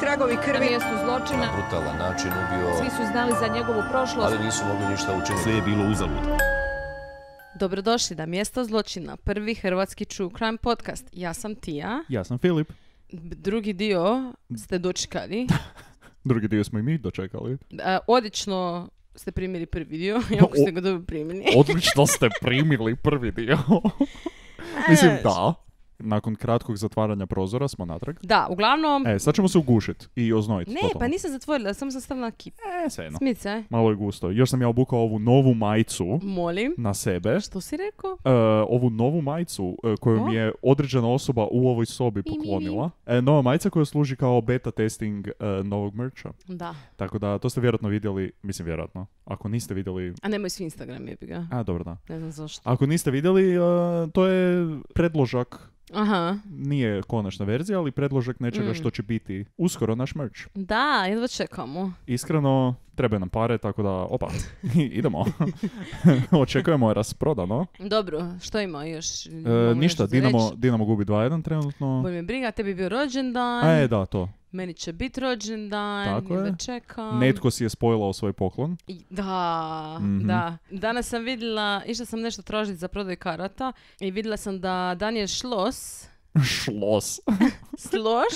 tragovi krvi. Na mjestu zločina. Na brutalan način ubio. Svi su znali za njegovu prošlost. Ali nisu mogli ništa učiniti. Sve je bilo uzalud. Dobrodošli na mjesto zločina, prvi hrvatski True Crime podcast. Ja sam Tija. Ja sam Filip. Drugi dio ste dočekali. Drugi dio smo i mi dočekali. odlično ste primili prvi dio, jako ste ga dobro primili. odlično ste primili prvi dio. Mislim, e, da nakon kratkog zatvaranja prozora smo natrag. Da, uglavnom... E, sad ćemo se ugušit i oznojit. Ne, pa nisam zatvorila, sam sam stavila kip. E, svejedno. Smice. Malo je gusto. Još sam ja obukao ovu novu majicu. Molim. Na sebe. Što si rekao? E, ovu novu majicu e, koju mi je određena osoba u ovoj sobi poklonila. E, nova majica koja služi kao beta testing e, novog merča. Da. Tako da, to ste vjerojatno vidjeli, mislim vjerojatno, ako niste vidjeli... A nemoj svi Instagram, bi ga. A, dobro, da. Ne znam zašto. Ako niste vidjeli, to je predložak Aha. Nije konačna verzija, ali predložak nečega mm. što će biti uskoro naš merch. Da, jedva čekamo. Iskreno, treba nam pare, tako da, opa, idemo. Očekujemo je rasprodano. Dobro, što ima još? E, ništa, Dinamo, Dinamo gubi 2-1 trenutno. Bolje mi briga, tebi je bio rođendan. A e, da, to meni će biti rođendan, Tako je. čekam. Netko si je spojila o svoj poklon. da, mhm. da. Danas sam vidjela, išla sam nešto tražiti za prodaj karata i vidjela sam da Daniel Šlos... Šlos. Sloš.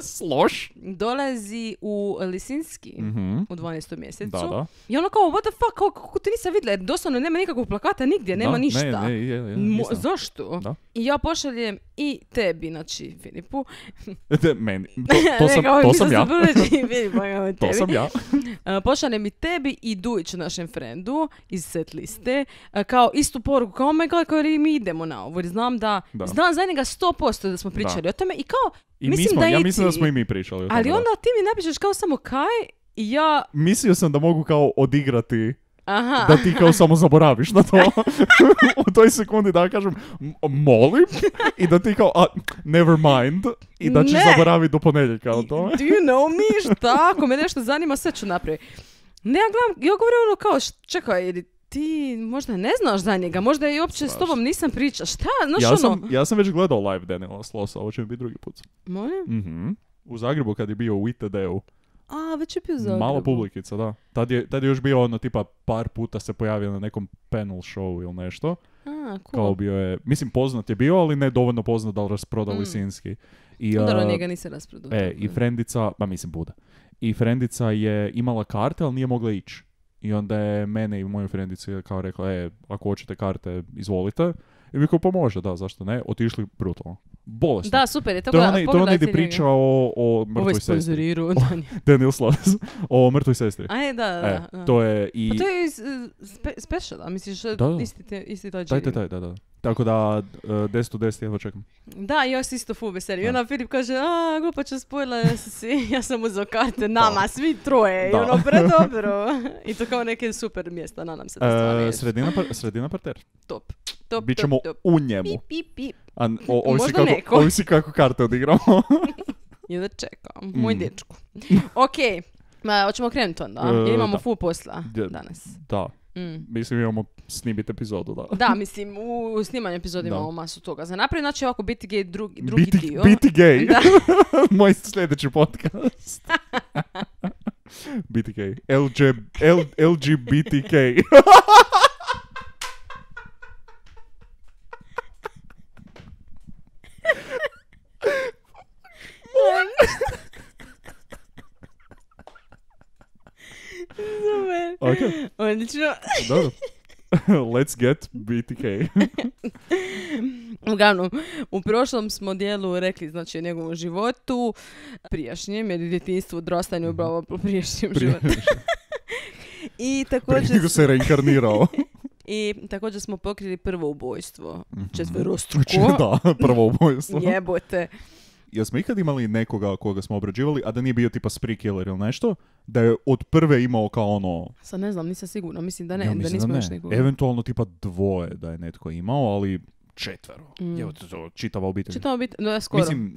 Sloš. Dolazi u Lisinski mm-hmm. u 12. mjesecu. Da, da. I ono kao, what the fuck, kako, kako nisam vidjela, jer doslovno nema nikakvog plakata nigdje, nema da, ništa. Ne, ne, ne. Mo, zašto? Da. I ja pošaljem i tebi, znači Filipu. De, meni. To, to sam, to sam ja. to sam ja. E, pošaljem i tebi i Dujiću, našem frendu iz set liste, e, kao istu poruku, kao, oh my god, kao mi idemo na ovo, znam da, da. znam za njega 100% da smo pričali da. o tome i kao, mislim mi da ja mislim da smo i mi pričali. Ali onda ti mi napišeš kao samo kaj i ja... Mislio sam da mogu kao odigrati Aha. da ti kao samo zaboraviš na to. u toj sekundi da kažem molim i da ti kao never mind i da ćeš zaboraviti do ponedjeljka o to. Do you know me? Šta? Ako me nešto zanima sve ću napraviti. Ne, ja gledam, ja govorim ono kao, čekaj, ti možda ne znaš za njega, možda i uopće s tobom nisam priča. Šta? ja, sam, ono? ja sam već gledao live Daniela Slosa, ovo će mi biti drugi put. Moje? Mhm. U Zagrebu kad je bio u itd A, već je bio u Zagrebu. Malo publikica, da. Tad je, tad je još bio ono tipa par puta se pojavio na nekom panel show ili nešto. A, cool. Kao bio je, mislim poznat je bio, ali ne dovoljno poznat da li rasprodali mm. Sinski. I, Dobro, njega nisi rasprodao. E, i frendica, pa mislim Buda. I frendica je imala karte, ali nije mogla ići. I onda je mene i moju frendici kao rekla, e, ako hoćete karte, izvolite. I mi kao, pa može, da, zašto ne, otišli brutalno. Bolesno. Da, super, je gleda. to je onaj, gdje priča o, o mrtvoj sestri. Ovo je Daniel Slavis. O mrtvoj sestri. A e, da, da, e, da, da. To je i... Pa to je iz, e, spe, special, a misliš da, da. isti, te, isti taj Taj, Da, da, da, da. Tako da, 10 uh, 10 jedva čekam. Da, ja još isto ful veseli. I onda Filip kaže, a, glupača spojila, si, ja sam uzeo karte nama, svi troje. Da. I ono, pre dobro. I to kao neke super mjesta, nadam se da stvarno e, sredina, par, sredina parter. Top. Top, Bićemo top, top. u njemu. Pip, pip, pip. A, kako, neko. ovisi kako karte odigramo. Jedva čekam, moj mm. dečko. Okej, okay. Ma, hoćemo krenuti onda, e, jer imamo uh, da. posla danas. Da. Mm. Mislim, imamo snimiti epizodu, da. Da, mislim, u snimanju epizodi imamo masu toga. Za znači, naprijed, znači ovako, biti gej drugi, drugi biti, dio. Biti gej! Moj sljedeći podcast. BTK. LG, L, LGBTK. Ok, Odlično. Dobro. Let's get BTK. Uglavnom, u prošlom smo dijelu rekli znači, o njegovom životu, prijašnjem, jer odrastanje mhm. u bravo, prijašnjem životu. I također... se reinkarnirao. I također smo pokrili prvo ubojstvo. Mhm. Četvrostruko. Znači, da, prvo ubojstvo. Jebote jesmo ikad imali nekoga koga smo obrađivali, a da nije bio tipa spree killer ili nešto, da je od prve imao kao ono... Sad ne znam, nisam sigurna, mislim da ne, da nismo da još Eventualno tipa dvoje da je netko imao, ali četvero. Mm. Evo, to, čitava obitelj. Čitava obitelj, no, skoro. Mislim,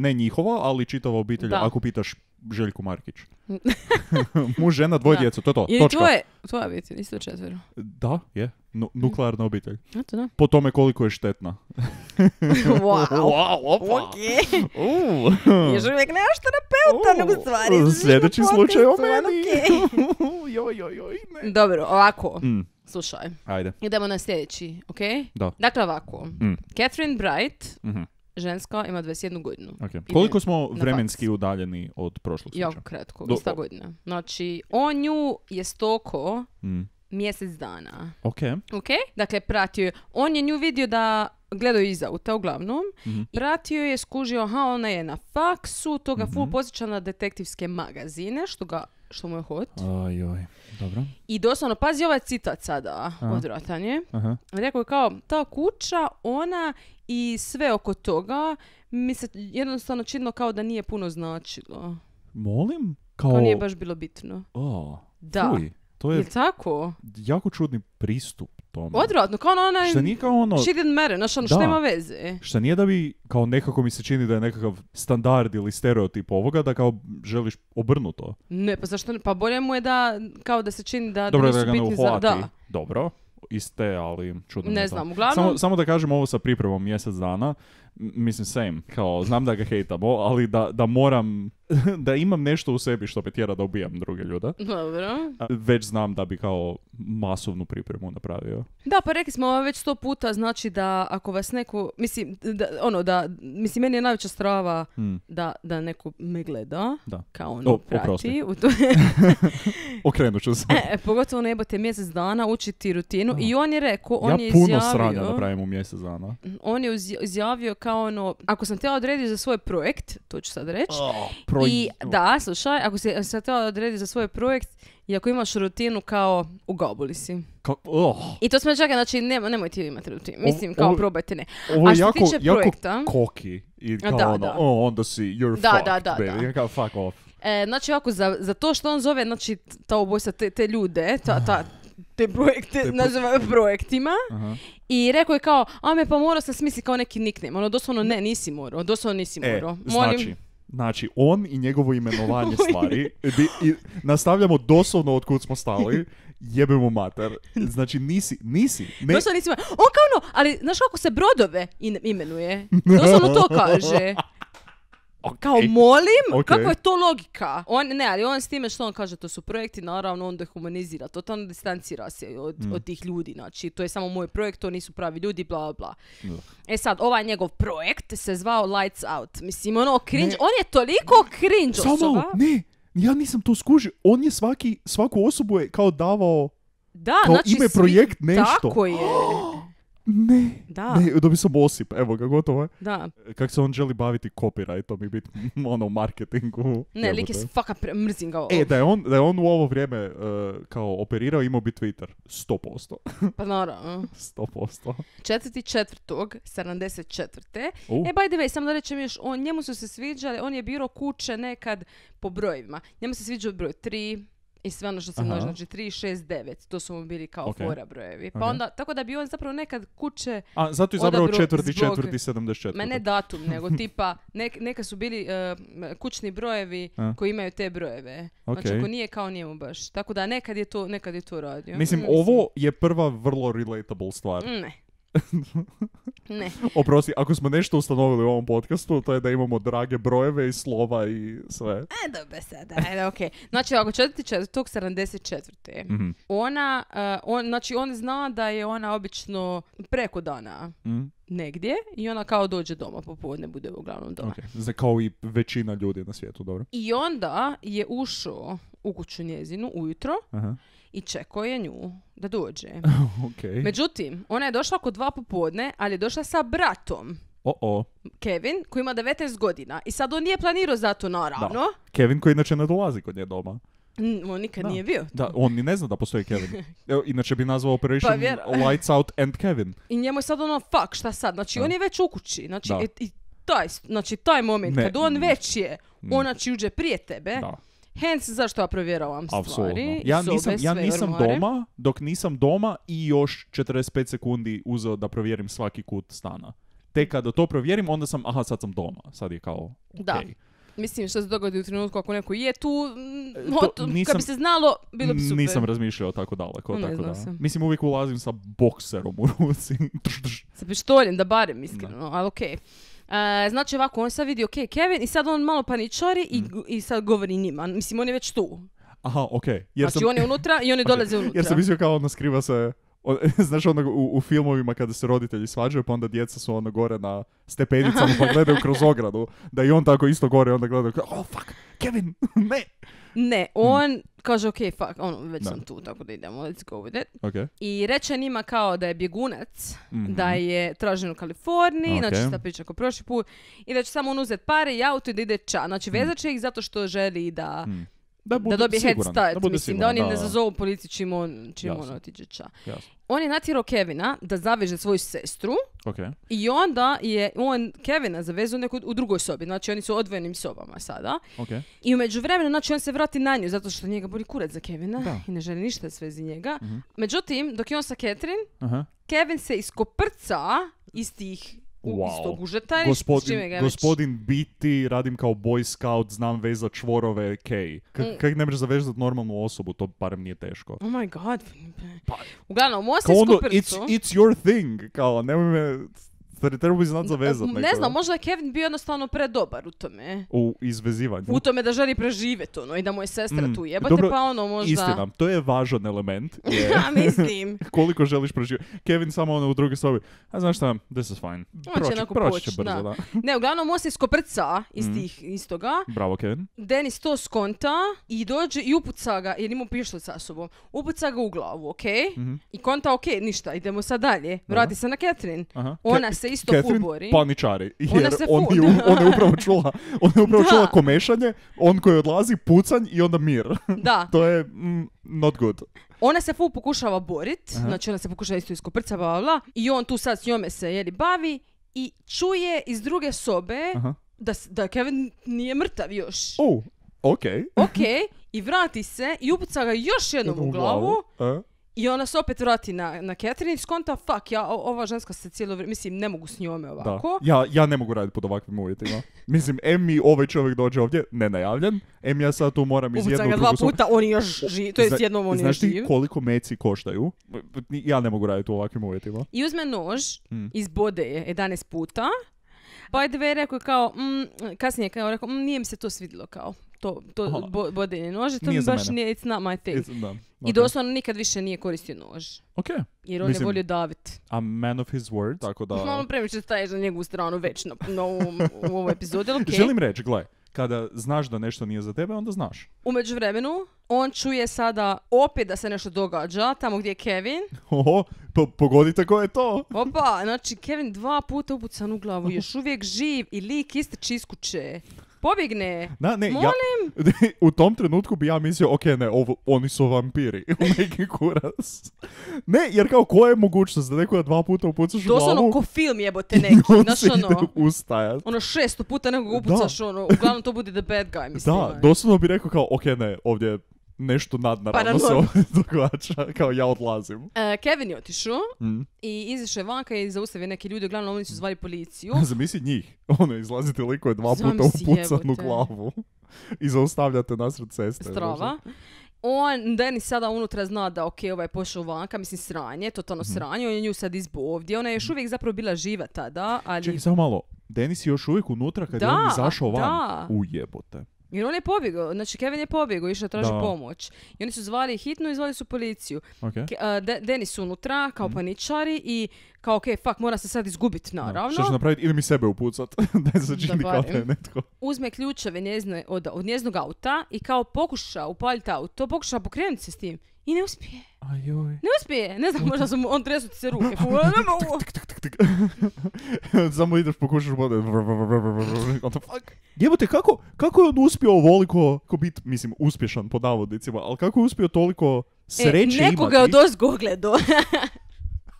ne njihova, ali čitava obitelj, da. ako pitaš Željku Markić. Muž, žena, dvoje djece, to je to. Ili tvoje, tvoja obitelj, isto četvero. Da, je nu, mm. nuklearna obitelj. Eto, da. Po tome koliko je štetna. wow, wow opa. ok. Još uvijek nemaš terapeuta, uh. nego stvari. Znači, sljedeći slučaj o meni. Okay. joj, joj, joj, ne. Dobro, ovako. Mm. Slušaj. Ajde. Idemo na sljedeći, ok? Da. Dakle, ovako. Mm. Catherine Bright, mm-hmm. ženska, ima 21 godinu. Okay. Koliko smo vremenski faks. udaljeni od prošlog slučaja? Jako kratko, 100 godina. Znači, on nju je stoko mm mjesec dana. Ok. Ok, dakle pratio je. On je nju vidio da gledao iza auta uglavnom. mm Pratio je, skužio, aha, ona je na faksu, to ga mm full mhm. posjeća na detektivske magazine, što ga što mu je hot. Aj, dobro. I doslovno, pazi ovaj citat sada, Aha. odvratan je. Aha. Rekao je kao, ta kuća, ona i sve oko toga mi se jednostavno činilo kao da nije puno značilo. Molim? Kao, kao nije baš bilo bitno. oh, da. To je jako čudni pristup tome. Odvratno, kao ono onaj... nije kao ono... She didn't matter, znaš ono, ima veze. Šta nije da bi, kao nekako mi se čini da je nekakav standard ili stereotip ovoga, da kao želiš obrnuto. Ne, pa zašto ne? Pa bolje mu je da, kao da se čini da... Dobro, da, ga ne Za... Da. Dobro, iste, ali čudno. Ne znam, uglavnom... Samo, samo da kažem ovo sa pripremom mjesec dana, mislim same, kao znam da ga hejtamo, ali da, da moram, da imam nešto u sebi što me tjera da ubijam druge ljude. Dobro. Već znam da bi kao masovnu pripremu napravio. Da, pa rekli smo već sto puta, znači da ako vas neko, mislim, da, ono, da, mislim, meni je najveća strava hmm. da, da neko me gleda, da. kao ono, o, prati. U to... Okrenut ću se. E, pogotovo ne mjesec dana učiti rutinu i on je rekao, on je izjavio... Ja puno sranja u mjesec dana. On je izjavio kao ono, ako sam htjela odrediti za svoj projekt, to ću sad reći, oh, i da, slušaj, ako si sam htjela odrediti za svoj projekt i ako imaš rutinu kao u gobuli si. Ka, oh. I to smo čekali, znači ne, nemoj ti imati rutinu, mislim ovo, kao ovo, probajte ne. Ovo A što se tiče jako projekta, koki i kao da, ono, da. Oh, onda si you're da, fucked, da, da, baby, kao fuck off. E, znači ovako, za, za to što on zove, znači ta obojstva, te, te ljude, ta, ta, te projekte, te projektima i rekao je kao, ame pa morao sam smisliti kao neki nickname. Ono, doslovno ne, nisi morao, doslovno nisi e, morao. E, znači, znači, on i njegovo imenovanje stvari, e, nastavljamo doslovno od kud smo stali, jebemo mater. Znači, nisi, nisi. Doslovno nisi morao. On kao ono, ali znaš kako se brodove imenuje? Doslovno to kaže. Kao molim, okay. kako je to logika? On, ne, ali on s time što on kaže, to su projekti, naravno on dehumanizira, totalno distancira se od, mm. od tih ljudi, znači to je samo moj projekt, to nisu pravi ljudi, bla, bla. E sad, ovaj njegov projekt se zvao Lights Out, mislim ono cringe, on je toliko cringe samo, ne, ja nisam to skužio, on je svaki, svaku osobu je kao davao da, kao znači, ime projekt nešto. Tako je. Znači, ne, da. ne, bi sam osip, evo ga, gotovo je. Da. Kak se on želi baviti copyrightom i biti ono u marketingu. Ne, lik je faka pre- mrzim ga. E, da je, on, da je on u ovo vrijeme uh, kao operirao, imao bi Twitter. 100%. pa naravno. 100%. Četvrti četvrtog, 74. Uh. E, by the way, samo da rećem još, on, njemu su se sviđali, on je biro kuće nekad po brojevima. Njemu se sviđa broj 3, i sve ono što se množi, Znači 3, 6, 9. To su mu bili kao okay. fora brojevi. Pa onda, tako da bi on zapravo nekad kuće... A, zato je zapravo četvrti, četvrti, ne datum, nego tipa, neka su bili e, kućni brojevi koji imaju te brojeve. Znači, okay. Znači, ako nije kao, njemu baš. Tako da nekad je to, nekad je to radio. Mislim, ovo je prva vrlo relatable stvar. Ne. ne. Oprosti, ako smo nešto ustanovili u ovom podcastu, to je da imamo drage brojeve i slova i sve. E, dobro sada, ajde, okej. Okay. Znači, ako četvrti tog 74. Mhm. Ona, eh, on, znači, on zna da je ona obično preko dana. Mhm. negdje i ona kao dođe doma popodne, bude uglavnom doma. Okay. Za kao i većina ljudi na svijetu, dobro. I onda je ušao u kuću njezinu ujutro i čekao je nju da dođe. okay. Međutim, ona je došla oko dva popodne, ali je došla sa bratom. O-o. Kevin, koji ima 19 godina. I sad on nije planirao za to, naravno. Kevin koji inače ne dolazi kod nje doma. on nikad nije bio. Da, on ni ne zna da postoji Kevin. inače bi nazvao Operation pa, Lights Out and Kevin. I njemu je sad ono, fuck, šta sad? Znači, da. on je već u kući. Znači, taj, znači, taj moment ne, kad on već je, mm. ona će uđe prije tebe. Da Hence zašto ja provjeravam stvari. Absolutno. Ja nisam, ja nisam doma, dok nisam doma i još 45 sekundi uzeo da provjerim svaki kut stana. Te kada to provjerim, onda sam, aha, sad sam doma. Sad je kao, okay. Da. Mislim, što se dogodi u trenutku ako neko je tu, e, mm, kad bi se znalo, bilo bi super. Nisam razmišljao tako daleko. Ne tako da. Sam. Mislim, uvijek ulazim sa bokserom u ruci. sa pištoljem, da barem, iskreno, ali okej. E, znači ovako, on sad vidi, ok, Kevin, i sad on malo paničori i, mm. i sad govori njima. Mislim, on je već tu. Aha, okej. Jer Znači on je unutra i oni dolaze unutra. Jer sam mislio kao ono skriva se... On, znaš ono u, filmovima kada se roditelji svađaju pa onda djeca su ono gore na stepenicama pa gledaju kroz ogradu da i on tako isto gore onda gleda oh fuck Kevin ne ne, hmm. on kaže, ok, fuck, ono, već Da. sam tu, tako da idemo, let's go with it. Okay. I reče njima kao da je bjegunac, mhm. da je tražen u Kaliforniji, znači šta ta priča ko prošli put, i da će samo on uzeti pare i auto i da ide ča. Znači, mhm. vezat će ih zato što želi da mhm da, da dobije siguran, head start. Da Mislim, siguran, da oni ne zazovu policiju čim on, čim on otiđe ča. Jasno. On je natjerao Kevina da zaveže svoju sestru okay. i onda je on Kevina zavezao neko u drugoj sobi. Znači, oni su u odvojenim sobama sada. Okay. I u međuvremenu, znači, on se vrati na nju zato što njega boli kurac za Kevina da. i ne želi ništa sve svezi njega. Mhm. Međutim, dok je on sa Catherine, Kevin se iskoprca iz tih wow. iz tog užeta. Gospodin, ga gospodin biti, radim kao boy scout, znam vezat čvorove, kej. K- Kako mm. ne možeš zavezat normalnu osobu, to barem nije teško. Oh my god. Pa, Uglavnom, moja se ono, it's, it's your thing, kao, nemoj me stvari, treba bi znat zavezat. Ne znam, možda je Kevin bio jednostavno predobar u tome. U izvezivanju. U tome da želi preživjeti, ono, i da mu je sestra mm. tu jebate, pa ono možda... Istina, to je važan element. Ja, mislim. koliko želiš preživjeti. Kevin samo ono u druge sobi, a znaš šta, this is fine. Proći, će, proći će brzo, da. Ne, uglavnom, on se iskoprca iz mm. tih, iz Bravo, Kevin. Denis to skonta i dođe i upuca ga, jer ima pišlo sa sobom, upuca ga u glavu, okej? Okay? Mhm. I konta, okej, okay, ništa, idemo sad dalje. Vrati se na Catherine. Ona Ke- se isto Catherine paničari, jer on, je, on je upravo čula, on je upravo čula komešanje, on koji odlazi, pucanj i onda mir. Da. to je mm, not good. Ona se ful pokušava borit, znači ona se pokušava isto iskoprca, bla, bla, i on tu sad s njome se jeli bavi i čuje iz druge sobe da, da Kevin nije mrtav još. Oh, ok. okay, i vrati se i upuca ga još jednom u glavu. E. I ona se opet vrati na, na Catherine i skonta, fuck, ja, ova ženska se cijelo vrijeme, mislim, ne mogu s njome ovako. Da. Ja, ja ne mogu raditi pod ovakvim uvjetima. mislim, em mi ovaj čovjek dođe ovdje, nenajavljen, em ja sad tu moram iz jednog... ga dva puta, on još živi, to je jednom on još živ. Znaš koliko meci koštaju? Ja ne mogu raditi u ovakvim uvjetima. I uzme nož, hmm. iz izbode je 11 puta, pa je dve rekao kao, mm, kasnije kao, rekao, mm, nije mi se to svidilo kao to, to bo, bodenje nože, to mi baš nije, it's not my thing. It's, da, okay. I doslovno nikad više nije koristio nož. Ok. Jer on Mislim, je volio davit. A man of his word, tako da... Malo previše staješ na njegovu stranu već na, ovom, u ovoj epizodi, ali Želim reći, gle, kada znaš da nešto nije za tebe, onda znaš. U međuvremenu, on čuje sada opet da se nešto događa, tamo gdje je Kevin. Oho, po pogodite ko je to. Opa, znači Kevin dva puta upucan u glavu, još uvijek živ i lik iste iz pobjegne. ne, Molim. u tom trenutku bi ja mislio, ok, ne, oni su vampiri. Neki kuras. Ne, jer kao, koja je mogućnost da nekoga dva puta upucaš u glavu? Doslovno, ko film jebote neki. I znaš, ono, ustajat. Ono, šesto puta nekog upucaš, da. ono, uglavnom to bude the bad guy, mislim. Da, ono. doslovno bi rekao kao, ok, ne, ovdje nešto nadnaravno se događa, kao ja odlazim. E, Kevin je otišao mm. i izašao je vanka i zaustavio neke ljudi, uglavnom oni su zvali policiju. Zamisli njih, ono, izlazite liko je dva puta pucanu glavu i zaustavljate nasred ceste. Strava. On, Denis sada unutra zna da ok, ovaj je pošao vanka, mislim sranje, totalno mhm. sranje, on je nju sad izbo ovdje, ona je još mhm. uvijek zapravo bila živa tada, ali... Čekaj, samo malo, Denis je još uvijek unutra kad da, je on izašao van. Ujebote. Jer on je pobjegao, znači Kevin je pobjegao, išao traži pomoć. I oni su zvali hitnu i zvali su policiju. Denis su unutra kao mhm. paničari i kao ok, fuck, mora se sad izgubiti naravno. Da. Što napraviti? Ili mi sebe upucat, da se kao Uzme ključeve od, od njeznog auta i kao pokuša upaliti auto, pokuša pokrenuti se s tim. I ne uspije. Ajoj. Ne uspije. Ne znam, možda su mu on tresu ti se ruke. ne ono, Samo ideš pokušaš what the fuck. Jebote, kako, kako je on uspio ovoliko, ko bit, mislim, uspješan po navodnicima, ali kako je uspio toliko e, sreće e, nekoga imati? od Google do.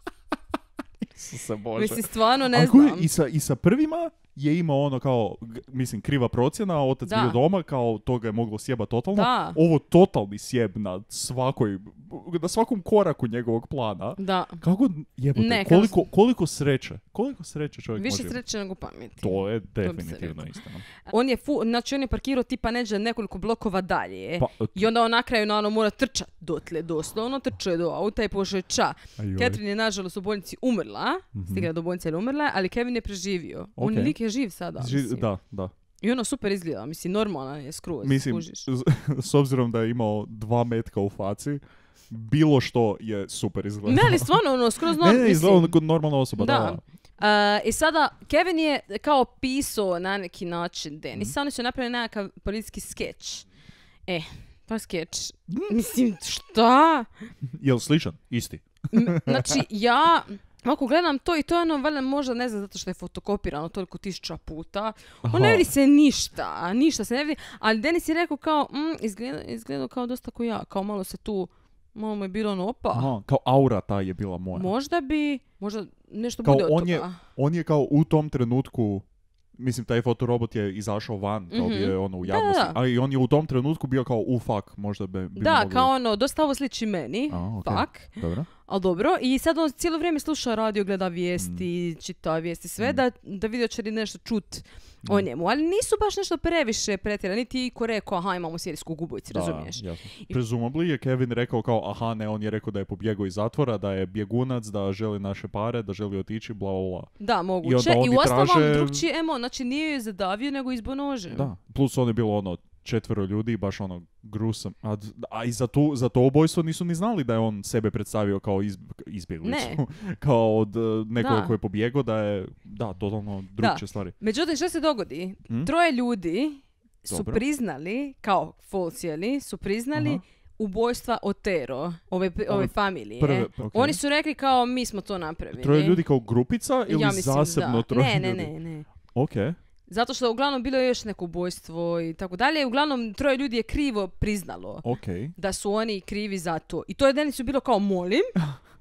Isuse Bože. Mislim, stvarno ne znam. I sa, I sa prvima je imao ono kao, mislim, kriva procjena, otac da. bio doma, kao toga je moglo sjeba totalno. Da. Ovo totalni sjeb na svakoj, na svakom koraku njegovog plana. Da. Kako jebate? ne, koliko, koliko sreće, koliko sreće čovjek Više može sreće nego pameti. To je definitivno istina. On je, fu, znači on je parkirao tipa neđe nekoliko blokova dalje pa, e, i onda on na kraju na ono, ono mora trčat dotle doslovno, ono, trče do auta i pošao ča. Katrin je nažalost u bolnici umrla, mm stigla do bolnice ili umrla, ali Kevin je preživio. Okay. On je lik je živ sada. da, da. I ono super izgleda, mislim, normalan je skroz, mislim, S obzirom da je imao dva metka u faci, bilo što je super izgleda. Ne, ali stvarno, ono, skroz normalno. Ne, ne, izgleda ono kod normalna osoba, da. da. I sada, Kevin je kao pisao na neki način Denisa, mm. oni su napravili nekakav policijski skeč. E, pa skeč. Mislim, šta? Jel sličan? Isti? znači, ja... Ako gledam to i to je ono, valjda možda, ne znam, zato što je fotokopirano toliko tisuća puta. On ne vidi se ništa, ništa se ne vidi. Ali Denis je rekao kao, mm, izgledao kao dosta kao ja, kao malo se tu, malo mu je bilo ono, opa. kao aura ta je bila moja. Možda bi, možda nešto bude on toga. Je, on je kao u tom trenutku mislim taj fotorobot je izašao van kao mm je ono u javnosti da, ali on je u tom trenutku bio kao u možda bi, da kao ono dosta ovo sliči meni A, Dobro. Ali dobro, i sad on cijelo vrijeme sluša radio, gleda vijesti, mm. čita vijesti, sve, mm. da, da će nešto čut o mm. njemu. Ali nisu baš nešto previše pretjerani. Niti ko rekao, aha, imamo sirijsku gubojicu, razumiješ? Jasno. I... Presumably je Kevin rekao kao, aha, ne, on je rekao da je pobjegao iz zatvora, da je bjegunac, da želi naše pare, da želi otići, bla, bla, Da, moguće. I, onda I u osnovom traže... emo, znači nije je zadavio, nego izbonožen. Da, plus on je bilo ono, četvero ljudi, baš ono, grusom, A, i za, tu, za to ubojstvo nisu ni znali da je on sebe predstavio kao iz, izbjeglicu. kao od e, nekoga koji je pobjegao, da je, da, totalno drugče stvari. Međutim, što se dogodi? Hm? Troje ljudi su priznali, kao Folcijeli, su priznali Aha ubojstva Otero, ove, ove familije. Prve, Oni su rekli kao mi smo to napravili. Troje ljudi kao grupica ili ja mislim, zasebno troje ne, ne, ne, ne. Ok. Zato što uglavnom bilo je još neko ubojstvo i tako dalje. Uglavnom troje ljudi je krivo priznalo okay. da su oni krivi za to. I to je Denisu bilo kao molim,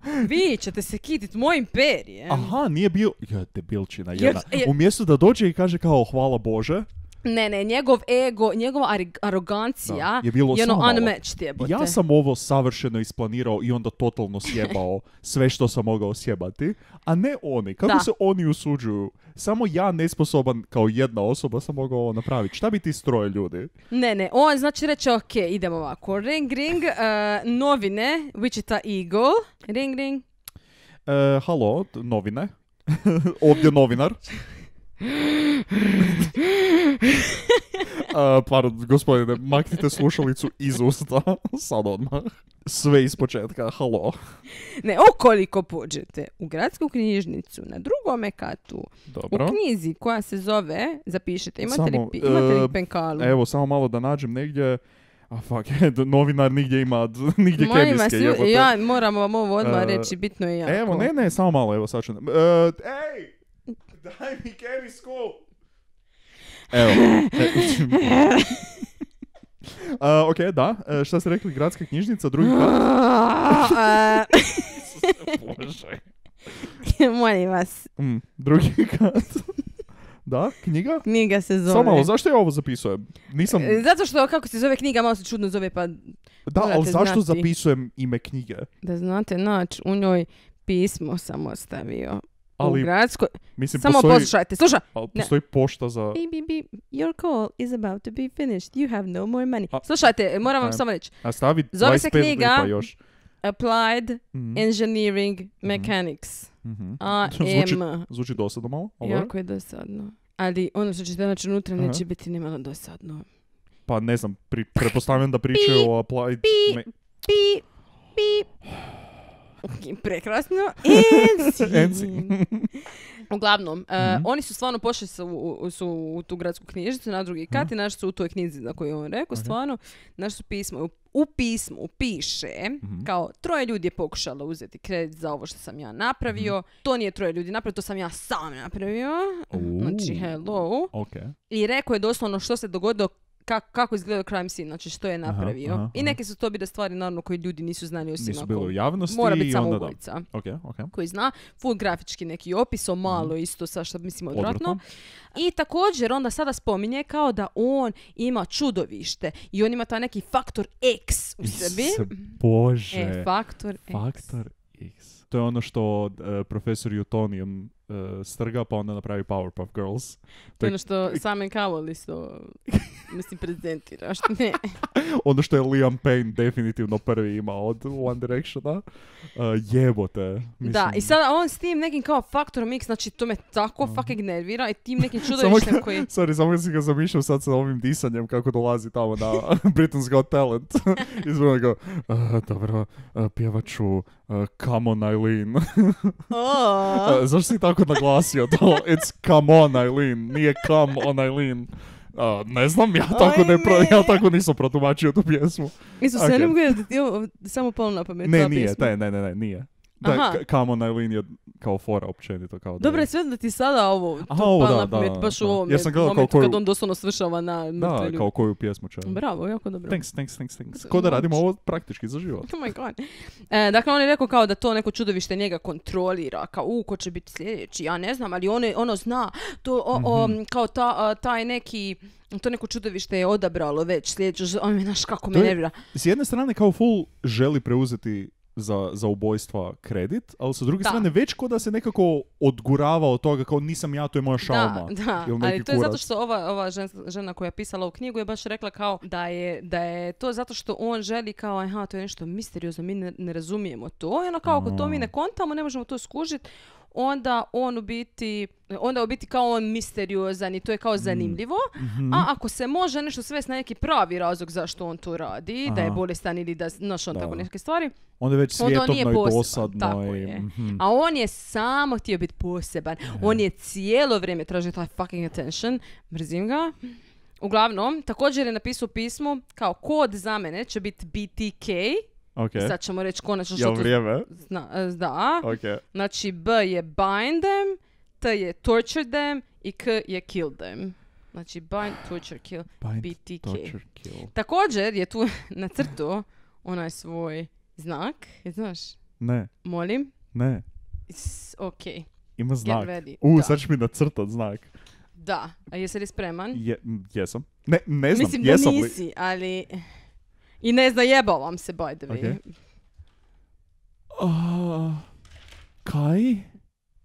vi ćete se kitit mojim imperije. Aha, nije bio... Ja, debilčina jedna. Umjesto da dođe i kaže kao hvala Bože, ne, ne, njegov ego, njegova arogancija da, je bilo ono unmatched Ja sam ovo savršeno isplanirao i onda totalno sjebao sve što sam mogao sjebati, a ne oni. Kako se oni usuđuju? Samo ja nesposoban kao jedna osoba sam mogao ovo napraviti. Šta bi ti stroje ljudi? Ne, ne, on znači reče ok, idemo ovako. Ring, ring, uh, novine, Wichita Eagle. Ring, ring. Uh, halo, novine. Ovdje novinar. uh, pardon, gospodine, maknite slušalicu iz usta, sad odmah. Sve iz početka, halo. Ne, okoliko pođete u gradsku knjižnicu na drugome katu, Dobro. u knjizi koja se zove, zapišite, imate, samo, li, imate li e, penkalu? Evo, samo malo da nađem negdje, a fuck, novinar nigdje ima, nigdje Molim kemijske Ja moram vam ovo odmah e, reći, bitno je jako. Evo, ne, ne, samo malo, evo sad ću... Uh, ej! daj mi school. Evo. Uh, ok, da. Uh, šta ste rekli? Gradska knjižnica, drugi kat? Bože. Molim vas. Mm, drugi kat. Da, knjiga? Knjiga se zove. Samo malo, zašto ja ovo zapisujem? Nisam... E, zato što kako se zove knjiga, malo se čudno zove, pa... Da, ali zašto zapisujem ime knjige? Da znate, nač, u njoj pismo sam ostavio. Ali, u gradskoj... Mislim, Samo postoji, poslušajte, sluša! Ali postoji ne. pošta za... Beep, beep, beep. Your call is about to be finished. You have no more money. A, slušajte, moram vam samo reći. A stavi Zove se knjiga još. Applied mm-hmm. Engineering mhm. Mechanics. Mm-hmm. AM. Zvuči, zvuči dosadno malo. ali... Jako je dosadno. Ali ono što ćete naći unutra Aha. neće biti nimalo dosadno. Pa ne znam, pri, prepostavljam da pričaju o Applied... Pi, pi, pi, pi. Prekrasno. Uglavnom, e, mhm. oni su stvarno pošli su, u, su u tu gradsku knjižnicu na drugi kat mhm. i našli su u toj knjizi na koju on rekao, stvarno, našli su pismo. U, pismu piše mhm. kao troje ljudi je pokušalo uzeti kredit za ovo što sam ja napravio. To nije troje ljudi napravio, to sam ja sam napravio. Znači, hello. I rekao je doslovno što se dogodilo kak, kako izgleda crime scene, znači što je napravio. I neke su to bile stvari naravno koje ljudi nisu znali osim nisu u javnosti mora biti samo ubojica. Koji zna, full grafički neki opis, o malo mhm. isto sa što mislim odvratno. I također onda sada spominje kao da on ima čudovište i on ima taj neki faktor X u sebi. Bože. E, faktor X. Faktor X to je ono što uh, profesor Utonium uh, strga, pa onda napravi Powerpuff Girls. To, je ono što Simon Cowell isto mislim prezentira, što ne. ono što je Liam Payne definitivno prvi ima od One Directiona. Uh, jebote. Mislim. Da, i sad on s tim nekim kao faktorom X, znači to me tako uh. fucking nervira i tim nekim čudovištem koji... Sorry, samo si ga zamišljam sad sa ovim disanjem kako dolazi tamo na Britain's Got Talent. Izvrno ga, uh, dobro, uh, pjevaču uh, Come Eileen. Oh. Zašto si tako naglasio to? It's come on Eileen, nije come on Eileen. Uh, ne znam, ja tako, ne, pro, ja tako nisam protumačio tu pjesmu. Isuse, okay. ne mogu samo palo na pamet. Ne, nije, taj, ne, ne, ne, nije. Da, Aha. K- kamo kao fora općenito. Kao Dobro, Dobre, sve da ti sada ovo, Aha, to ovo, da, da, baš u ovom momentu kad on doslovno svršava na mrtvilju. Da, kao koju pjesmu će. Bravo, jako dobro. Thanks, thanks, thanks, thanks. Ko da radimo ovo praktički za život. oh my god. E, dakle, on je rekao kao da to neko čudovište njega kontrolira, kao u, ko će biti sljedeći, ja ne znam, ali ono, ono zna, to, mhm. kao ta, taj neki to neko čudovište je odabralo već sljedeću, on me, naš kako me nervira. S jedne strane kao full želi preuzeti za, za ubojstva kredit, ali sa druge da. strane već ko da se nekako odgurava od toga kao nisam ja, to je moja šalma. Da, da. ali to je zato što ova, ova žena koja je pisala u knjigu je baš rekla kao da je, da je to zato što on želi kao aha, to je nešto misteriozno, mi ne, ne razumijemo to i ono kao ako to mi ne kontamo, ne možemo to skužiti, onda on u biti onda u biti kao on misteriozan i to je kao mm. zanimljivo. A mhm. ako se može nešto svesti na neki pravi razlog zašto on to radi, da je bolestan ili da znaš on tako neke stvari, onda je već svijetovno i Tako Je. Mhm. A on je samo htio biti poseban. E. On je cijelo vrijeme tražio taj fucking attention. Mrzim ga. Uglavnom, također je napisao pismo kao kod za mene će biti BTK Okay. Sad ćemo reći konačno što... Jel vrijeme? Zna, da. E, okay. Znači, B je bind them, T je torture them i K je kill them. Znači, bind, torture, kill, bind, BTK. Torture, kill. Također je tu na crtu onaj svoj znak, znaš? Ne. Molim? Ne. S, ok. Ima znak. U, da. sad ćeš mi nacrtat znak. Da. A jesi li spreman? Je, mm, jesam. Ne, ne znam, Mislim jesam da nisi, li... ali... I ne vam se, by the way. kaj?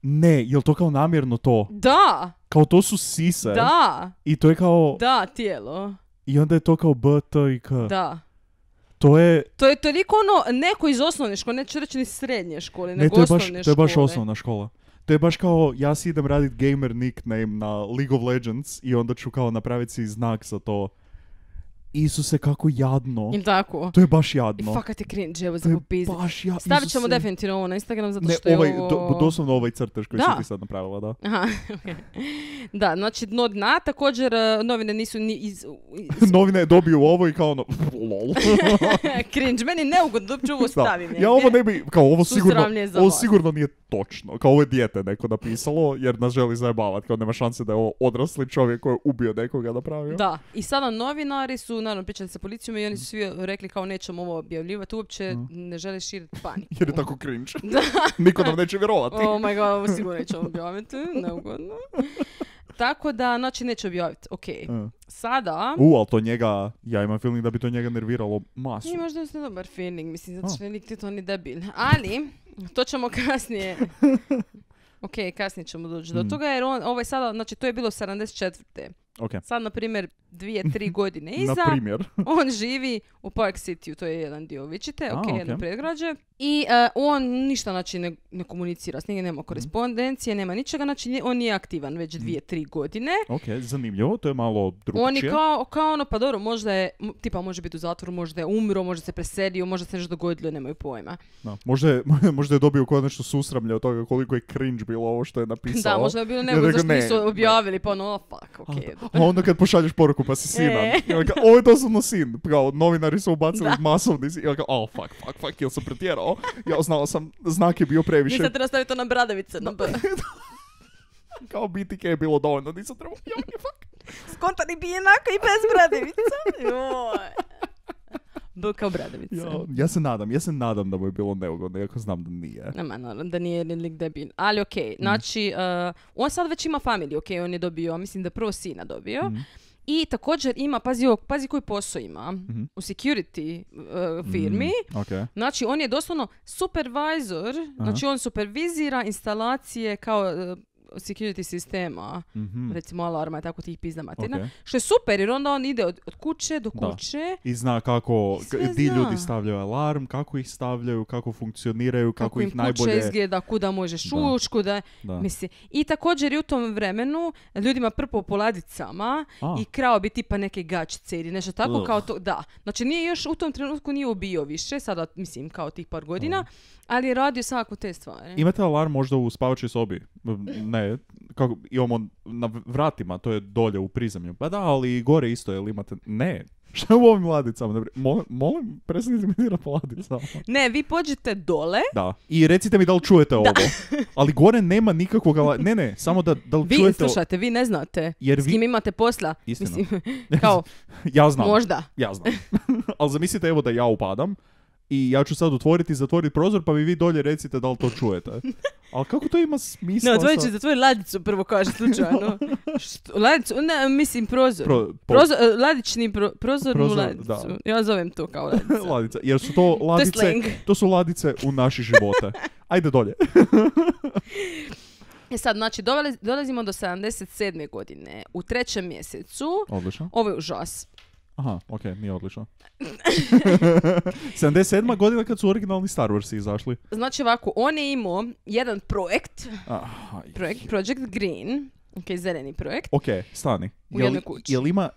Ne, je to kao namjerno to? Da! Kao to su sise? Da! I to je kao... Da, tijelo. I onda je to kao B, T i K. Da. To je... To je toliko ono, neko iz osnovne škole, neću reći ni srednje škole, nego to je baš, škole. To je baš osnovna škola. To je baš kao, ja si idem radit gamer nickname na League of Legends i onda ću kao napraviti si znak za to. Isuse, kako jadno. tako? To je baš jadno. I fakat je cringe, evo, za je baš jadno. Stavit ćemo definitivno ovo na Instagram, zato što je ovaj, ovo... Do, doslovno ovaj crtež koji si ti sad napravila, da. Aha, Da, znači dno dna, također e, novine nisu ni iz... novine dobiju ovo i kao ono, lol. cringe, meni neugodno, uopće ovo stavim. Ja ovo ne bi, kao ovo sigurno, ovo sigurno nije točno. Kao ovo je dijete neko napisalo, jer nas želi zajebavati. Kao nema šanse da je ovo odrasli čovjek koji je ubio nekoga napravio. Da, i sada novinari su naravno pričali sa policijom i oni su svi rekli kao nećemo ovo objavljivati, uopće mm. ne žele širiti paniku. Jer je tako cringe. Niko nam neće vjerovati. oh my god, ovo sigurno nećemo objaviti, neugodno. Tako da, znači, neće objaviti. Ok. Mm. Sada... U, ali to njega, ja imam feeling da bi to njega nerviralo masu. Imaš dosta dobar feeling, mislim, zato što je to ni debil. Ali, to ćemo kasnije... Ok, kasnije ćemo doći do mm. toga, jer on, ovaj sada, znači, to je bilo 74. Okay. Sad, na primjer, dvije, tri godine iza, on živi u Park City, to je jedan dio Vićite, A, ok, jedno predgrađe, i e, on ništa znači ne, komunicira s njim, nema mhm. korespondencije, nema ničega, znači on nije aktivan već mhm. dvije, tri godine. Ok, zanimljivo, to je malo drugčije. On je kao, kao ono, pa dobro, možda je, tipa može biti u zatvoru, možda je umro, možda se preselio, možda se nešto dogodilo, nemaju pojma. Da, možda, je, možda je dobio nešto susramlje od toga koliko je cringe bilo ovo što je napisao. Da, možda je bilo nego zašto ne, nisu objavili, pa ono, oh, fuck, ok. A, onda kad pošalješ poruku pa si sina, e. ovo je doslovno sin, kao novinari su ubacili masovni sin, oh fuck, fuck, fuck, jel sam pretjerao? znao. Ja znao sam, znak je bio previše. Nisam trebao staviti to na bradavice, na B. Kao BTK je bilo dovoljno, nisam trebao, Jo, fuck. Skontani bi jednako i bez bradevice. Joj. B kao bradavice? Ja, se nadam, ja se nadam da mu je bilo neugodno, iako znam da nije. Ne, naravno, da nije lik debil. Ali okej, okay, mhm. znači, eh, on sad već ima familiju, okej, okay, on je dobio, mislim da prvo sina dobio. Mhm. I također ima, pazi, pazi koji posao ima mhm. u security e, firmi. mm Znači on je doslovno supervisor, znači on supervizira instalacije kao e, security sistema, mhm. recimo alarma i tako tih pizdamatina, okay. što je super jer onda on ide od, kuće do da. kuće. I zna kako, ljudi stavljaju alarm, kako ih stavljaju, kako funkcioniraju, kako, kako im ih kuća najbolje... izgleda, kuda možeš ući, kuda... Da. I također i u tom vremenu ljudima prpo po ladicama i krao bi tipa neke gačice ili nešto tako kao to, da. Znači nije još u tom trenutku nije ubio više, sada mislim kao tih par godina, ali je radio svakako te stvari. Imate alarm možda u spavačoj sobi? Ne, kako, imamo na vratima, to je dolje u prizemlju. Pa da, ali i gore isto, jel imate... Ne, što je u ovim ladicama? Molim, molim mi po ladicama. Ne, vi pođete dole. Da. I recite mi da li čujete ovo. Ali gore nema nikakvog... Ne, ne, samo da, da li vi čujete... Vi slušate, vi ne znate. Jer S kim vi... imate posla. Istina. Mislim, kao... ja znam. Možda. Ja znam. Ali zamislite evo da ja upadam i ja ću sad otvoriti i zatvoriti prozor pa mi vi dolje recite da li to čujete. Ali kako to ima smisla? Ne, ono otvorit će za tvoju ladicu prvo kaže slučajno. ladicu, ne, mislim prozor. Pro, po... prozor e, ladični pro, prozornu prozor, ladicu. Da. Ja zovem to kao ladica. ladica, jer su to ladice, to, to su ladice u naše živote. Ajde dolje. E sad, znači, dolazimo do 77. godine. U trećem mjesecu. Odlično. Ovo je užas. Aha, ok, nije odlično. 77. godina kad su originalni Star Wars izašli. Znači ovako, on je imao jedan projekt, Aha, projekt Project Green, ok, zeleni projekt. Ok, stani. U jednoj kući. ima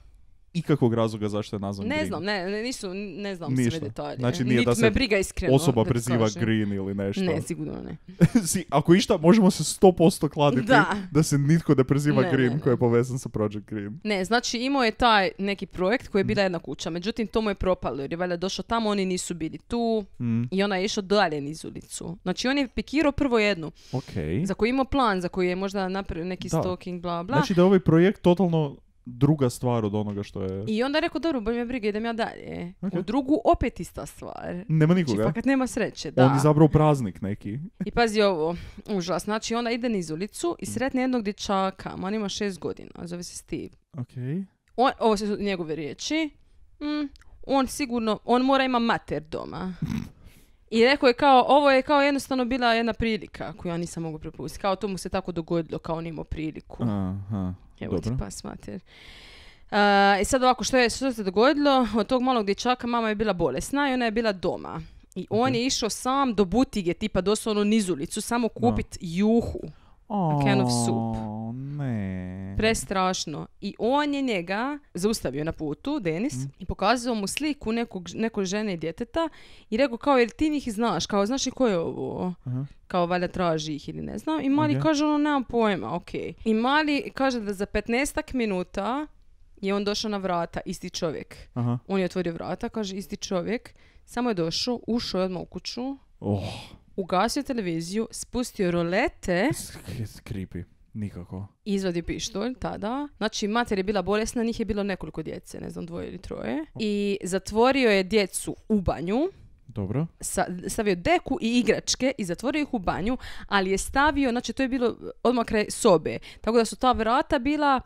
ikakvog razloga zašto je nazvan ne Green. Ne znam, ne, nisu, ne znam sve detalje. Znači nije da se me briga iskreno, osoba preziva Green ili nešto. Ne, sigurno ne. si, ako išta, možemo se 100% kladiti da. se nitko ne preziva Green koji je povezan sa Project Green. Ne, znači imao je taj neki projekt koji je bila jedna kuća, međutim to mu je propalo jer je valjda došao tamo, oni nisu bili tu mm. i ona je išao dalje niz ulicu. Znači on je pikirao prvo jednu okay. za koju imao plan, za koju je možda napravio neki da. stalking, bla bla. Znači da je ovaj projekt totalno druga stvar od onoga što je... I onda rekao, dobro, bolje me briga, idem ja dalje. U drugu opet ista stvar. Nema nikoga. Znači, nema sreće, da. On zabrao praznik neki. I pazi ovo, užas. Znači, ona ide niz ulicu i mm. sretne jednog dječaka, on ima šest godina, zove se Steve. Okay. On, ovo su njegove riječi. Mm, on sigurno, on mora ima mater doma. I rekao je kao, ovo je kao jednostavno bila jedna prilika koju ja nisam mogu propustiti. Kao to mu se tako dogodilo, kao on imao priliku. Aha. Evo ti pas mater. I sad ovako, što, je, što se dogodilo? Od tog malog dječaka mama je bila bolesna i ona je bila doma. I on je išao sam do butige, tipa doslovno nizulicu, samo kupit juhu a can of soup. Prestrašno. I on je njega zaustavio na putu, Denis, mhm. i pokazao mu sliku nekog, neko žene i djeteta i rekao kao, jer ti njih znaš, kao, znaš i ko je ovo? Kao, valjda traži ih ili ne znam. I Mali okay. kaže, ono, nemam pojma, ok. I Mali kaže da za 15 minuta je on došao na vrata, isti čovjek. On je otvorio vrata, kaže, isti čovjek. Samo je došao, ušao je odmah u kuću. Oh ugasio televiziju, spustio rolete. Skripi. Nikako. Izvadi pištolj tada. Znači, mater je bila bolesna, njih je bilo nekoliko djece, ne znam, dvoje ili troje. I zatvorio je djecu u banju. Dobro. stavio deku i igračke i zatvorio ih u banju, ali je stavio, znači to je bilo odmah kraj sobe. Tako da su ta vrata bila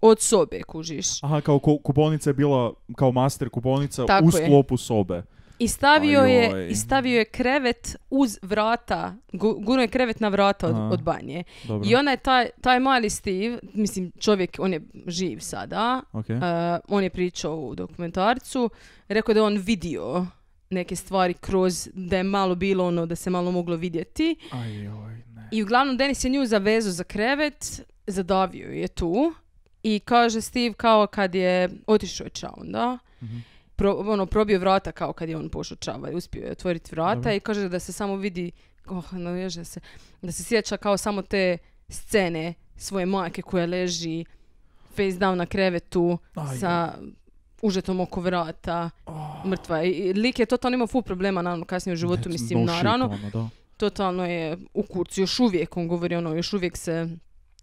od sobe, kužiš. Aha, kao kuponica je bila, kao master kuponica u sklopu sobe. I stavio, je, I stavio je krevet uz vrata, gu, gurno je krevet na vrata od, od banje. I ona je taj, taj mali Steve, mislim čovjek, on je živ sada, eh, on je pričao u dokumentarcu, rekao da je on vidio neke stvari kroz, da je malo bilo ono, da se malo moglo vidjeti. Ajoj, ne. I uglavnom Denis je nju zavezao za krevet, zadavio je tu i kaže Steve kao kad je otišao je ča onda. Mhm pro, ono, probio vrata kao kad je on pošao i uspio je otvoriti vrata i kaže da se samo vidi, oh, no, se, da se sjeća kao samo te scene svoje majke koja leži face down na krevetu Aj. sa užetom oko vrata, oh. mrtva. I, lik je totalno imao full problema, naravno, kasnije u životu, mislim, naravno. Ono, totalno je u kurcu, još uvijek, on govori ono, još uvijek se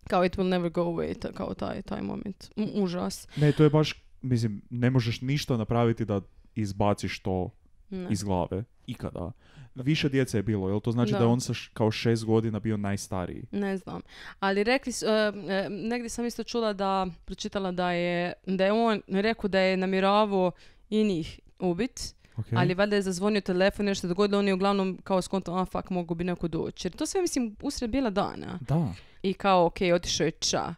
kao it will never go away, kao taj, taj moment. užas. Ne, to je baš mislim, ne možeš ništa napraviti da izbaciš to ne. iz glave. Ikada. Više djece je bilo, jel to znači da, je on sa kao šest godina bio najstariji? Ne znam. Ali rekli, uh, negdje sam isto čula da, pročitala da je, da je on rekao da je namjeravao i njih ubit. Ali valjda je zazvonio telefon, nešto dogodilo, on je uglavnom kao skonto, a fuck, mogu bi neko doći. Jer to sve, mislim, usred bila dana. Da. I kao, ok, otišao je ča.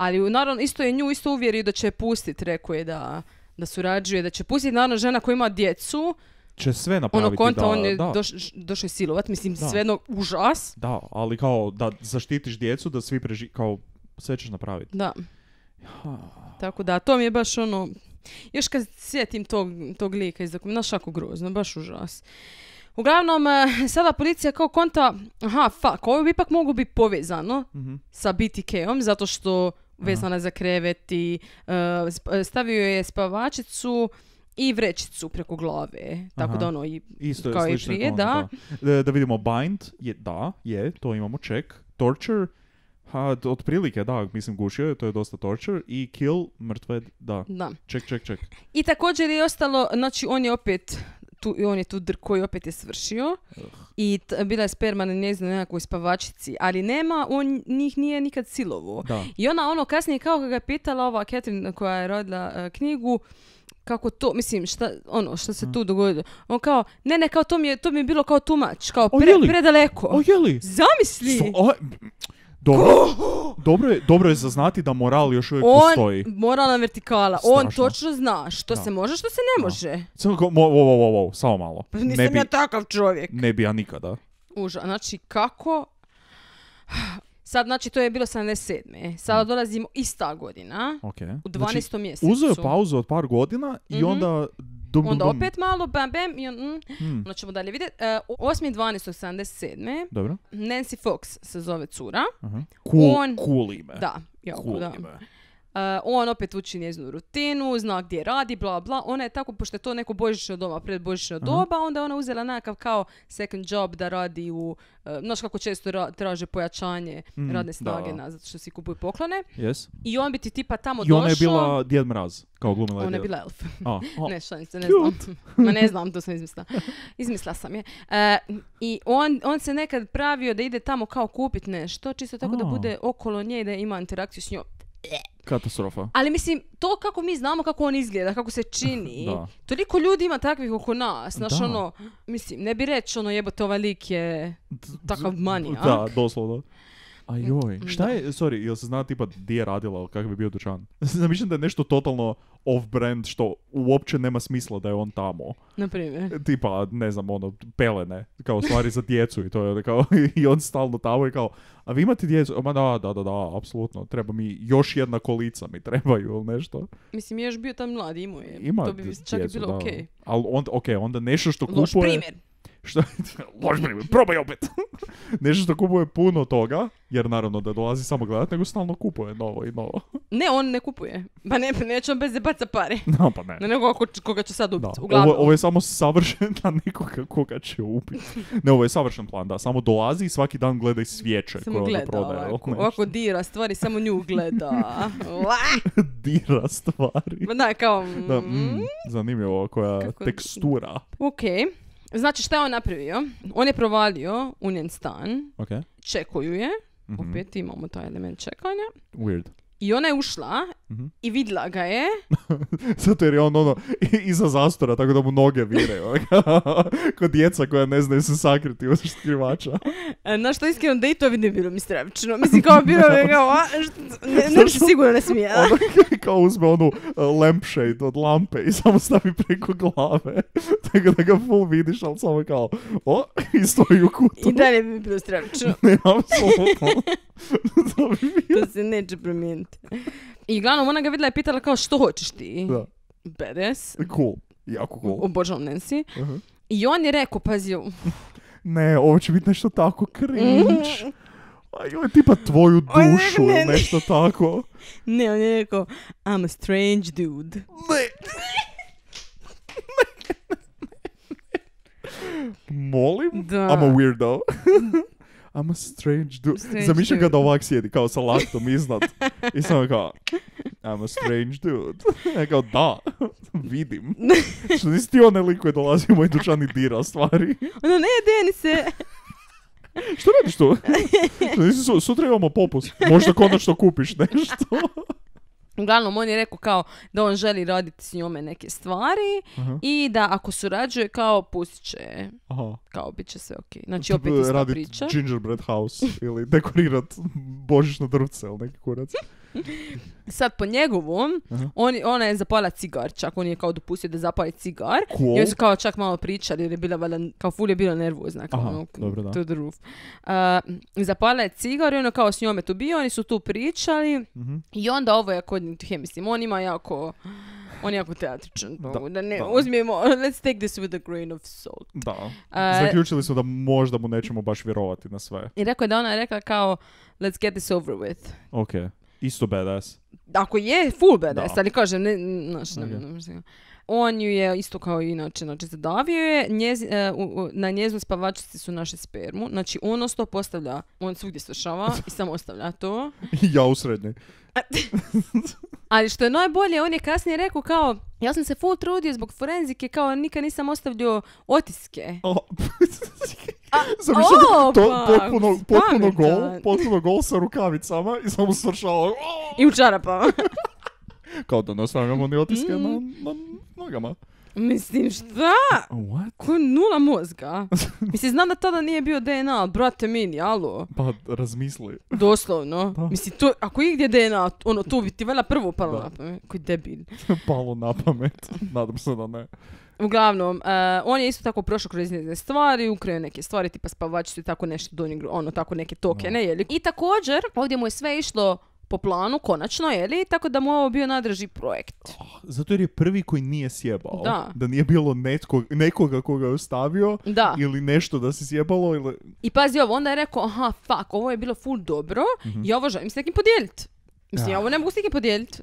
Ali naravno isto je nju isto uvjeri da će pustit, rekao je da, da surađuje, da će pustit. Naravno žena koja ima djecu, će sve ono, napraviti. Ono konta, da, on je Doš, došao silovat, mislim, da. sve jedno užas. Da, ali kao da zaštitiš djecu, da svi preži, kao sve ćeš napraviti. Da. Tako da, to mi je baš ono, još kad sjetim tog, tog lika iz dokumenta, znaš ako grozno, baš užas. Uglavnom, eh, sada policija kao konta, aha, fuck, ovo bi ipak moglo biti povezano mhm. sa BTK-om, zato što vezana za krevet i eh, eh, stavio je spavačicu i vrećicu preko glave. Tako da ono i je kao i prije, ono, da. da. vidimo bind, je, da, je, to imamo ček. Torture, ha, otprilike, da, mislim gušio je, to je dosta torture. I kill, mrtve, da. Da. ček, ček. I također je ostalo, znači on je opet tu, on je tu drko i opet je svršio. I bila je sperma na njezinoj nekakvoj spavačici. Ali nema, on njih nije nikad silovo. I ona ono kasnije kao ga je pitala ova Catherine koja je rodila e, knjigu kako to, mislim, šta, ono, šta se tu dogodilo. On kao, ne, ne, kao to mi je, to mi je bilo kao tumač, kao pre, predaleko. O, Zamisli! Dobro, dobro, je, dobro je zaznati da moral još uvijek on, postoji. moralna vertikala. On točno zna što se može, što se ne može. Samo wow, wow, wow, samo malo. Pa nisam ne bi, ja takav čovjek. Ne bi ja nikada. Uža, znači kako... Sad, znači, to je bilo 77. Sada mm. dolazimo ista godina, okay. u 12. Znači, mjesecu. Uzeo pauzu od par godina i mhm. onda Dum, Onda dum, opet malo, bam, bam, i on, mm. hmm. ćemo dalje vidjeti. Uh, 8.12.77. Dobro. Nancy Fox se zove cura. Uh-huh. Cool, on, cool ime. Da, jako, cool da. Ime. Uh, on opet uči njezinu rutinu, zna gdje radi, bla bla. Ona je tako, pošto je to neko božično doma, pred božično uh doba, onda je ona uzela nekakav kao second job da radi u, uh, znaš kako često traže pojačanje mm, radne snage na, zato što si kupuju poklone. Yes. I on bi ti tipa tamo došao. I ona je bila Djed Mraz, kao glumila Ona je bila elf. ne, šanice, ne znam. Ma ne znam, to sam izmislila. Izmislila sam je. Eh, I on, on se nekad pravio da ide tamo kao kupit nešto, čisto tako da bude okolo nje i da ima interakciju s njom. Katastrofa. Ali mislim, to kako mi znamo kako on izgleda, kako se čini, da. toliko ljudi ima takvih oko nas, znaš ono, mislim, ne bi reći ono jebote ovaj lik je takav manijak. Da, doslovno. A joj, mm, šta je, sorry, jel se zna tipa gdje je radila, kak bi bio dućan? Zamišljam da je nešto totalno off-brand što uopće nema smisla da je on tamo. Naprimjer. Tipa, ne znam, ono, pelene, kao stvari za djecu i to je ono, kao, i on stalno tamo i kao, a vi imate djecu? Ma da, da, da, da, apsolutno, treba mi još jedna kolica mi trebaju ili nešto. Mislim, je još bio tam mladi, imao je. Ima to bi djecu, čak bilo okej. Okay. Ali on, okej, okay, onda nešto što kupuje... Što, ložbeni, probaj opet. Nešto što kupuje puno toga, jer naravno da dolazi samo gledat, nego stalno kupuje novo i novo. Ne, on ne kupuje. Pa ne, pa neće on bez jebaca pare. No, pa ne. Na nego koga će sad ubiti. Ovo, ovo, je samo savršen na nekoga koga će ubiti. Ne, ovo je savršen plan, da. Samo dolazi i svaki dan gleda i svijeće samo gleda, prodaje. Ovako, dira stvari, samo nju gleda. dira stvari. Da, kao... da, mm, mm. zanimljivo koja tekstura. Okej. Znači, šta je on napravio? On je provalio u njen stan. Okay. Čekuju je. Mhm. Opet imamo taj element čekanja. Weird. I ona je ušla mm-hmm. i vidjela ga je. Zato jer je on ono iza zastora, tako da mu noge vire. Ono, kod djeca koja ne znaju se sakriti od skrivača. E, na što iskreno da i to bi ne bilo mi stravično. Mislim kao bilo mi kao, ne, ne, sigurno ne smije. Ono, kao uzme onu uh, lampshade od lampe i samo stavi preko glave. tako da ga full vidiš, ali samo kao, o, i stoji u kutu. I dalje bi bilo stravično. Ne, apsolutno. to, bi to se neće promijeniti. I glavnom ona ga vidjela i pitala kao što hoćeš ti? Da. Bedes. Cool. Jako cool. Obožavam Nancy. Uh -huh. I on je rekao, pazi, ne, ovo će biti nešto tako cringe. A Aj, on je tipa tvoju dušu ili nešto tako. Ne, on je rekao, I'm a strange dude. Ne. Molim? Da. I'm a weirdo. I'm a strange dude. Zamišljam ga da ovak sjedi, kao sa laktom iznad. I sam kao, I'm a strange dude. Ja kao, da, vidim. Što nisi ti onaj lik koji dolazi u moj dućan i dira stvari. Ono, ne, Denise. Što radiš tu? Što nisi, sutra imamo popust. Možda konačno kupiš nešto. Uglavnom, on je rekao kao da on želi raditi s njome neke stvari i da ako surađuje kao pustit će, kao bit će sve ok. Znači opet ista priča. gingerbread house ili dekorirat božićno drvce ili neki kurac. Sad po njegovom, uh-huh. on, ona je zapala Čak on je kao dopustio da zapali cigar. Cool. I oni su kao čak malo pričali jer je bila, valjda, kao ful je bila nervozna. Kao, Aha, ono, dobro, da. To the roof. Uh, zapala je cigar i ono kao s njome tu bio, oni su tu pričali. Uh-huh. I onda ovo je kod njih, mislim, on ima jako... On je jako teatričan. Da, da ne, da. uzmijemo, let's take this with a grain of salt. Da. Zaključili su da možda mu nećemo baš vjerovati na sve. I rekao je da ona je rekla kao, let's get this over with. Okay. Isto badass. Ako je, full badass, da. ali kažem, ne, znaš, ne, okay. ne, on ju je isto kao i inače, znači zadavio je, e, na njezu spavačici su naše spermu, znači on osto postavlja, on svugdje svršava i samo ostavlja to. ja u ali što je najbolje, on je kasnije rekao kao, ja sam se full trudio zbog forenzike, kao nikad nisam ostavljao otiske. Zamišljam oh, to pa, potpuno, potpuno gol, potpuno gol sa rukavicama i samo svršao. Oh! I u čarapama. Kao da ne osvajamo ni otiske mm. na, na nogama. Mislim, šta? What? Ko nula mozga? Mislim, znam da tada nije bio DNA, ali brate mini, alo. Pa, razmisli. Doslovno. Da. Mislim, to, ako igdje DNA, ono, to bi ti valjda prvo palo da. na pamet. Koji debil. palo na pamet. Nadam se da ne. Uglavnom, uh, on je isto tako prošao kroz neke stvari, ukrio neke stvari tipa spavači i tako nešto, donji, ono tako neke tokene, jeli. I također, ovdje mu je sve išlo po planu, konačno, jeli, tako da mu je ovo bio najdraži projekt. Ah, zato jer je prvi koji nije sjebao. Da. nije bilo netko, nekoga koga je ostavio da. ili nešto da se sjebalo. Ili... I pazi ovo, onda je rekao, aha, fuck, ovo je bilo full dobro mm i ovo želim s nekim podijeliti. Mislim, ja. ovo ne mogu s nekim podijeliti.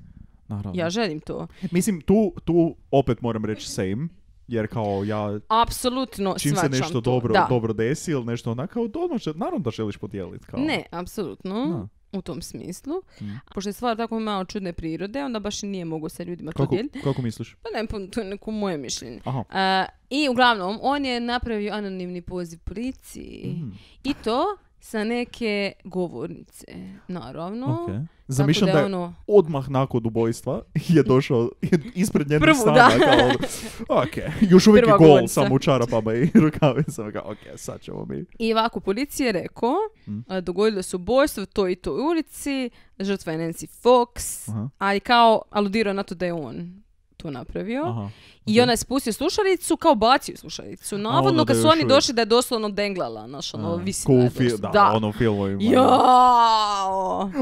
Naravno. Ja želim to. E, mislim, tu, tu opet moram reći same jer kao ja... Apsolutno Čim se nešto dobro, Da. dobro desi ili nešto onako, odmah, naravno da želiš podijeliti. Kao. Ne, apsolutno. u tom smislu. Mm. Pošto je stvar tako malo čudne prirode, onda baš nije mogu sa ljudima kako, to Kako misliš? Pa ne, pa to je neko moje mišljenje. I uglavnom, on je napravio anonimni poziv policiji. Mhm. I to sa neke govornice, naravno. Okay. Zamišljam da je, ono- odmah nakon ubojstva je došao ispred njenog Prvu, ok, još uvijek gol, samo u čarapama i rukavicama. ok, sad ćemo mi. I ovako, policija je rekao, mm. dogodilo se ubojstvo u toj to toj ulici, žrtva je Nancy Fox, ali kao aludira na to da je on to napravio. I ona je spustio slušalicu, kao bacio slušalicu. Navodno, kad su oni uvijek. došli da je doslovno denglala, naš ono, cool je da, da, ono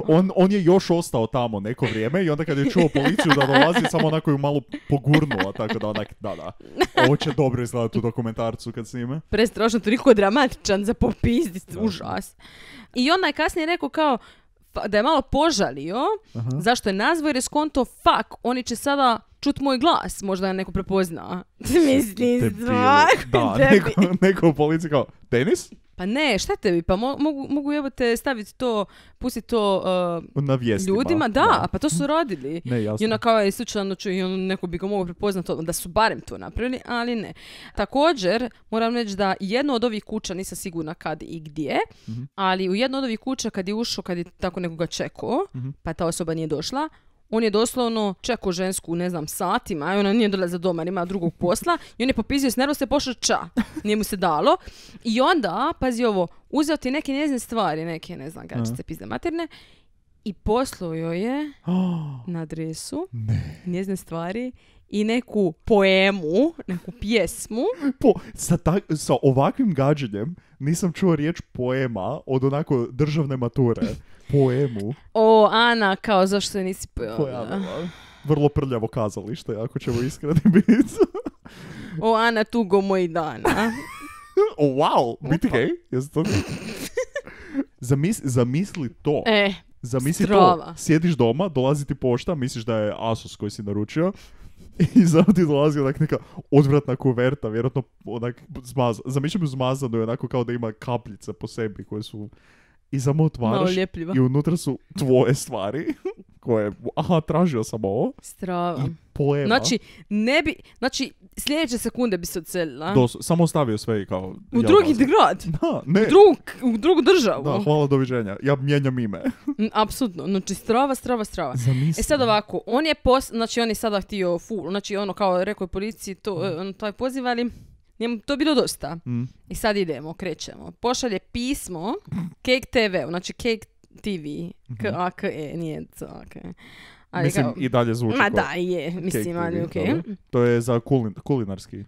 On, on je još ostao tamo neko vrijeme i onda kad je čuo policiju da dolazi, samo onako ju malo pogurnula, tako da onak, da, da. Ovo će dobro izgledati u dokumentarcu kad snime. Prestrašno, toliko dramatičan za popizdit, užas. I onda je kasnije rekao kao, da je malo požalio zašto je nazvao jer fuck, oni će sada čut moj glas, možda je neko prepozna. Mislim, Da, neko, neko u policiji kao, tenis? Pa ne, šta tebi, pa mogu, mogu evo te staviti to, pustiti to uh, Na ljudima, da, pa to su mhm. rodili. Ne, jasno. I ona kao je slučajno ču, i ono, neko bi ga mogao prepoznati da su barem to napravili, ali ne. Također, moram reći da jedno od ovih kuća, nisam sigurna kad i gdje, mhm. ali u jednu od ovih kuća kad je ušao, kad je tako nekoga čekao, mhm. pa ta osoba nije došla, on je doslovno čekao žensku, ne znam, satima i ona nije dolaze doma, jer ima drugog posla i on je popizio s nervosti, se pošao ča. Nije mu se dalo. I onda, pazi ovo, uzeo ti neke njezine stvari, neke, ne znam, gačice, pizde materne i poslao joj je na adresu njezine stvari i neku poemu, neku pjesmu. Po, sa, sa ovakvim gađenjem nisam čuo riječ poema od onako državne mature poemu. O, Ana, kao zašto je nisi pojavila? Vrlo prljavo kazalište, ako ćemo iskreni biti. o, Ana, tugo moj dana. o, wow, biti gej? to? zamisli to. E, Zamisli sjediš doma, dolazi ti pošta, misliš da je Asus koji si naručio, i zato ti dolazi onak neka odvratna kuverta, vjerojatno onak zmazana. zamišljam ju zmazanu onako kao da ima kapljice po sebi koje su i samo otvaraš i unutra su tvoje stvari koje, aha, tražio sam ovo. Strava. I Znači, ne bi, znači, sljedeće sekunde bi se odselila. samo ostavio sve i kao... U drugi grad. Da, ne. U, drug, u drugu državu. Da, hvala, doviđenja. Ja mijenjam ime. Mm, apsolutno. Znači, strava, strava, strava. Zamislim. E sad ovako, on je pos... Znači, on je sada htio full. Znači, ono, kao rekao je policiji, to, mm. E, taj Njemu to bilo dosta. Mm. I sad idemo, krećemo. Pošalje pismo Cake TV, znači Cake TV, mhm. K-A-K-E, nije to, a e. Ali mislim, kao, i dalje zvuči Ma da, je, mislim, ali To je za kulin, kulinarski.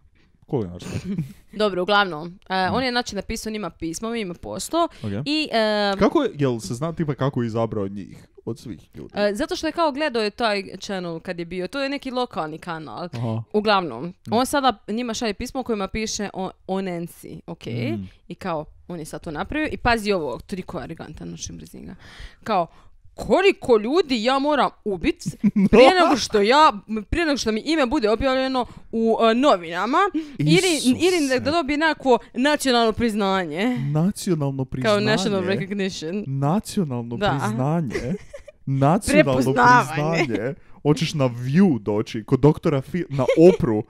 Kulinarski. Dobro, uglavnom, e, mhm. on je znači napisao njima pismo, ima posto i... Kako kako, jel se zna tipa kako je izabrao njih? od svih ljudi. E, zato što je kao gledao je taj channel kad je bio, to je neki lokalni kanal. Uglavnom, mm. on sada njima šalje pismo u kojima piše o, o Nancy, ok? Mm. I kao, on je sad to napravio i pazi ovo, tri je arigantan našim brzinga. Kao, koliko ljudi ja moram ubit prije nego što ja, prije nego što mi ime bude objavljeno u e, novinama ili, ili da dobije nekako nacionalno priznanje. Nacionalno priznanje? Kao national recognition. Nacionalno da. priznanje? Nacionalno priznanje? Hoćeš na view doći, kod doktora na opru,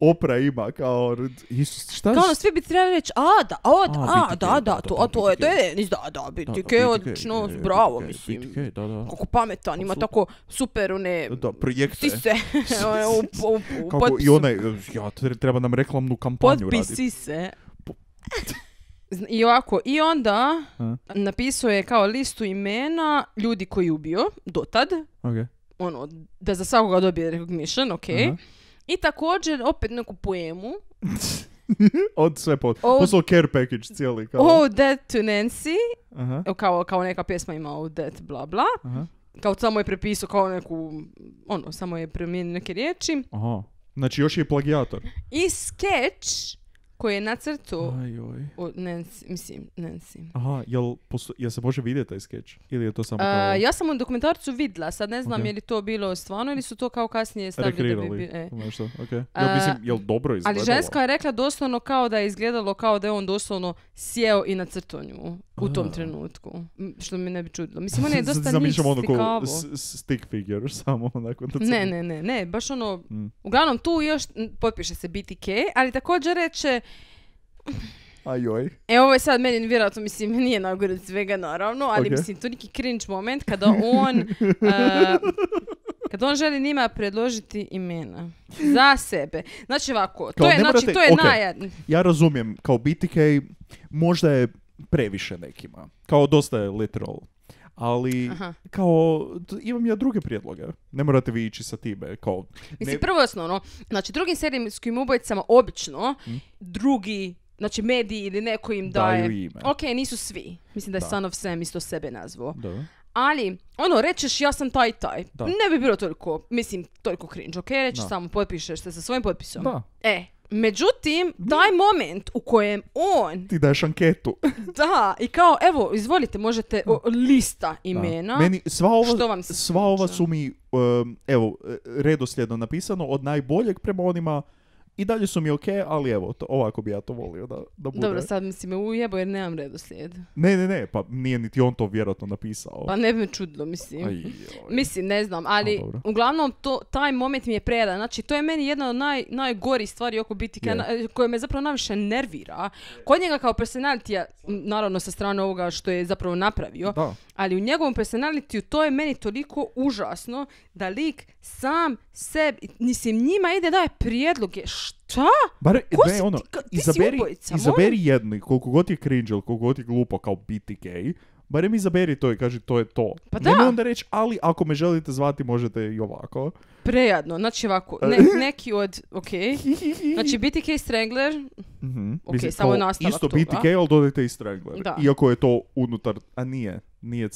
Opra ima kao Isus šta Kao sve svi bi trebali reći a da, a da, a, da, da, to, a to je to je Denis, da, da, biti ke odlično, bravo, mislim. Kako pametan, ima tako super one da, projekte. Kako i onaj ja treba nam reklamnu kampanju raditi. raditi. se. I ovako, i onda a? napisao je kao listu imena ljudi koji je ubio dotad. Okay. Ono, da za svakoga dobije recognition, okej. Okay. I također opet neku poemu. Od sve pot. Oh, care package cijeli. Kao. Oh, Death to Nancy. Kao, kao neka pjesma ima Oh, Death bla bla. Kao samo je prepisao kao neku, ono, samo je promijenio neke riječi. Aha. Znači još je plagijator. I sketch koji je na crtu... Ajoj. U Nancy, mislim, Nancy. Aha, jel, posto, jel se može vidjeti taj skeč? Ili je to samo kao... ja sam u dokumentarcu vidla, sad ne znam okay. je li to bilo stvarno ili su to kao kasnije stavili Rekrirali. da bi... Rekrirali, e. Nešto, okay. jel, mislim, jel dobro izgledalo? Ali ženska je rekla doslovno kao da je izgledalo kao da je on doslovno sjeo i na crtonju u tom A. trenutku. Što mi ne bi čudilo. Mislim, on je dosta ono slikavo. stick figure samo onako Da Ne, ne, ne, ne, baš ono... Mm. Uglavnom, tu još potpiše se BTK, ali također reče joj. E ovo je sad meni vjerojatno, mislim, nije svega naravno, ali okay. mislim, to neki cringe moment kada on, uh, kada on želi njima predložiti imena za sebe. Znači ovako, to je, znači, to je okay. Ja razumijem, kao BTK možda je previše nekima, kao dosta je literal. Ali, kao, imam ja druge prijedloge. Ne morate vi ići sa time. Kao, ne... Mislim, prvo osnovno, znači, drugim serijskim ubojicama obično, hm? drugi znači mediji ili neko im daje... Daju ime. Ok, nisu svi. Mislim da je da. Son of Sam isto sebe nazvao. Da. Ali, ono, rečeš ja sam taj i taj. Da. Ne bi bilo toliko, mislim, toliko cringe, ok? Reći samo potpišeš se sa svojim potpisom. Da. E, Međutim, taj moment u kojem on... Ti daješ anketu. da, i kao, evo, izvolite, možete lista imena. Da. Meni, sva ova, vam sva su mi, um, evo, e, redosljedno napisano, od najboljeg prema onima i dalje su mi ok, ali evo, to, ovako bi ja to volio da, da bude. Dobro, sad mislim me ujebo jer nemam redoslijed. Ne, ne, ne, pa nije niti on to vjerojatno napisao. Pa ne bi me čudilo, mislim. mislim, ne znam, ali uglavnom to, taj moment mi je predan. Znači, to je meni jedna od naj, najgorih stvari oko biti yeah. koja me zapravo najviše nervira. Kod njega kao personalitija, naravno sa strane ovoga što je zapravo napravio, da ali u njegovom personalitiju to je meni toliko užasno da lik sam sebi, mislim njima ide daje prijedloge, šta? Bare, Ko ne, si, ono, izaberi, si ubojica, izaberi koliko god je cringe ili koliko god je glupo kao biti gay, barem izaberi to i kaži to je to. Pa da. Ne onda reći, ali ako me želite zvati možete i ovako prejadno. Znači ovako, ne, neki od, ok, znači BTK Strangler, mm -hmm. ok, samo je nastavak Isto toga. BTK, ali dodajte i Strangler. Da. Iako je to unutar, a nije, nije,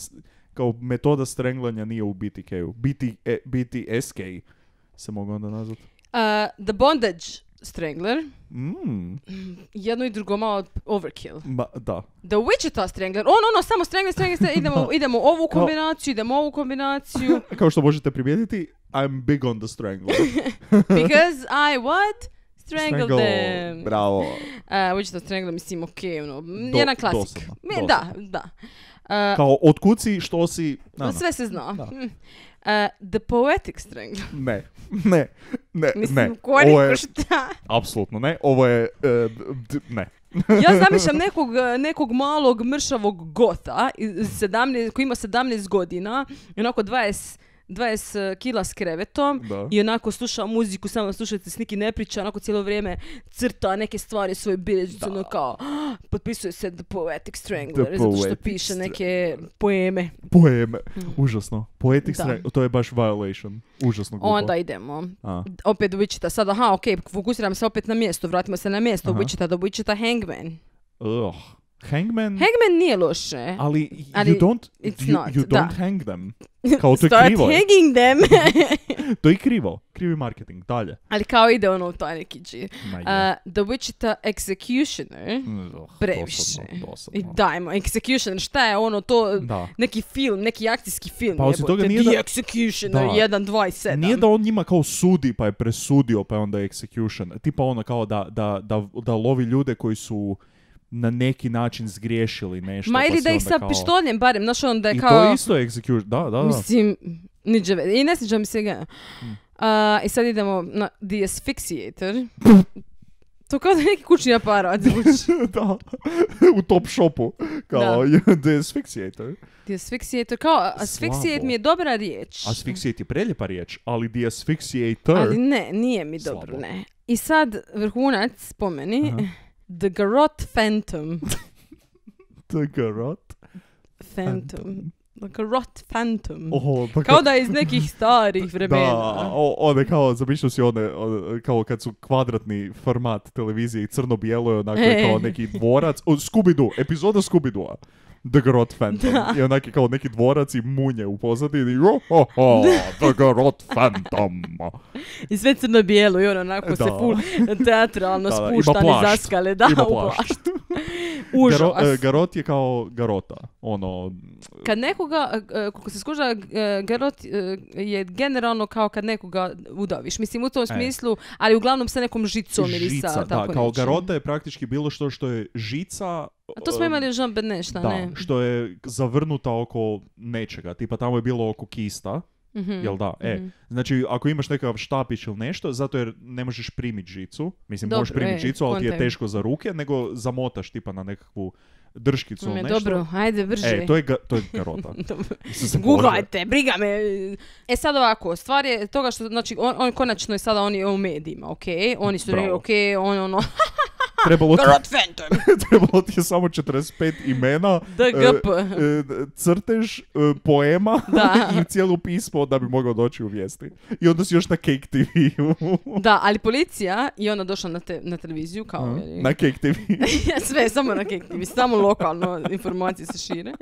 kao metoda stranglanja nije u BTK-u. BT, e, BTSK se mogu onda nazvati. Uh, the Bondage Strangler. Mm. Jedno i drugo malo overkill. Ma, da. The Wichita Strangler. Ono, ono, samo Strangler, Strangler, Idemo, idemo ovu kombinaciju, idemo ovu kombinaciju. Kao što možete primijetiti, I'm big on the strangler. Because I what? Strangle, strangle them. Bravo. Uh, which the strangle, mislim, ok, ono, Do, jedan klasik. Me, dosadna. Da, da. Uh, Kao, otkud si, što si, na, na. Sve se zna. Da. Uh, the Poetic Strangle. Ne, ne, ne, mislim, ne. Mislim, je, šta? Apsolutno ne, ovo je, uh, d, ne. ja zamišljam nekog, e, nekog malog mršavog gota iz 17, koji ima 17 godina i onako 20 20 eh, kila s krevetom da. i onako sluša muziku, samo slušajte s ne priča, onako cijelo vrijeme crta neke stvari svoje bilježnice, ono kao ah! potpisuje se The Poetic Strangler, The zato što piše neke poeme. Poeme, mm. užasno. Poetic Strangler, to je baš violation, užasno glupo. Onda idemo. A. Opet Wichita, sad aha, okay, fokusiram se opet na mjesto, vratimo se na mjesto, aha. Wichita do Wichita Hangman. Ugh. Hangman... Hangman nije loše. Ali, ali you don't, you, not, you don't hang them. Kao to je Start hanging them. to je krivo. Krivi marketing. Dalje. Ali kao ide ono u taj neki Uh, The Wichita Executioner. Mm, oh, previše. Dosadno, dosadno. I dajmo, Executioner. Šta je ono to? Da. Neki film, neki akcijski film. Pa osim toga nije da... The Executioner, 1, 2 i 7. Nije da on njima kao sudi pa je presudio pa je onda Executioner. Tipa ono kao da, da, da, da lovi ljude koji su na neki način zgriješili nešto. Ma pa ili pa da ih sa kao... pištoljem barem, znaš on da je I kao... I to isto je execution, da, da, da. Mislim, niđe, i ne sviđa mi se ga. Hmm. I sad idemo na The Asphyxiator. To kao da je neki kućni aparat zvuči. da, u top shopu. Kao da. The Asphyxiator. The Asphyxiator, kao Asphyxiate mi je dobra riječ. Asphyxiate je preljepa riječ, ali The Asphyxiator... Ali ne, nije mi dobro, ne. I sad vrhunac, spomeni... Aha The Garot Phantom. The Garot? Phantom. Garot Phantom. pa kao da iz nekih starih vremena. Da, o, kao, zamišljam si one, o kao kad su kvadratni format televizije i crno-bijelo je onako e. kao neki dvorac. Scooby-Doo, epizoda Scooby-Doo. The Grot Phantom. Da. I onak kao neki dvorac i munje u pozadini The Grot Phantom. I sve crno-bijelo i ono onako da. se full teatralno da, za zaskale. Da, ima plašt. Užas. E, garot je kao garota. Ono... Kad nekoga, e, e, kako se skuža, garot je generalno kao kad nekoga udaviš. Mislim u tom smislu, ali uglavnom sa nekom žicom ili sa tako da, kao garota je praktički bilo što što je žica a to smo imali Jean šta da, ne? što je zavrnuta oko nečega. Tipa tamo je bilo oko kista. Mm-hmm. Jel da? E, mm znači ako imaš nekakav štapić ili nešto, zato jer ne možeš primiti žicu, mislim možeš primiti e, žicu, ali ti je teško za ruke, nego zamotaš tipa na nekakvu drškicu mm, ili nešto. Dobro, ajde, brže. E, to je, ga, to je garota. briga me. E sad ovako, stvar je toga što, znači, on, konačno je sada, oni je u medijima, ok? Oni su rekli, ok, on, ono, trebalo ti, trebalo ti je samo 45 imena, e, e, crtež, e, poema da. i cijelu pismo da bi mogao doći u vijesti. I onda si još na Cake TV. da, ali policija i ona došla na, televiziju kao... na Cake TV. Sve, samo na Cake TV, samo lokalno informacije se šire.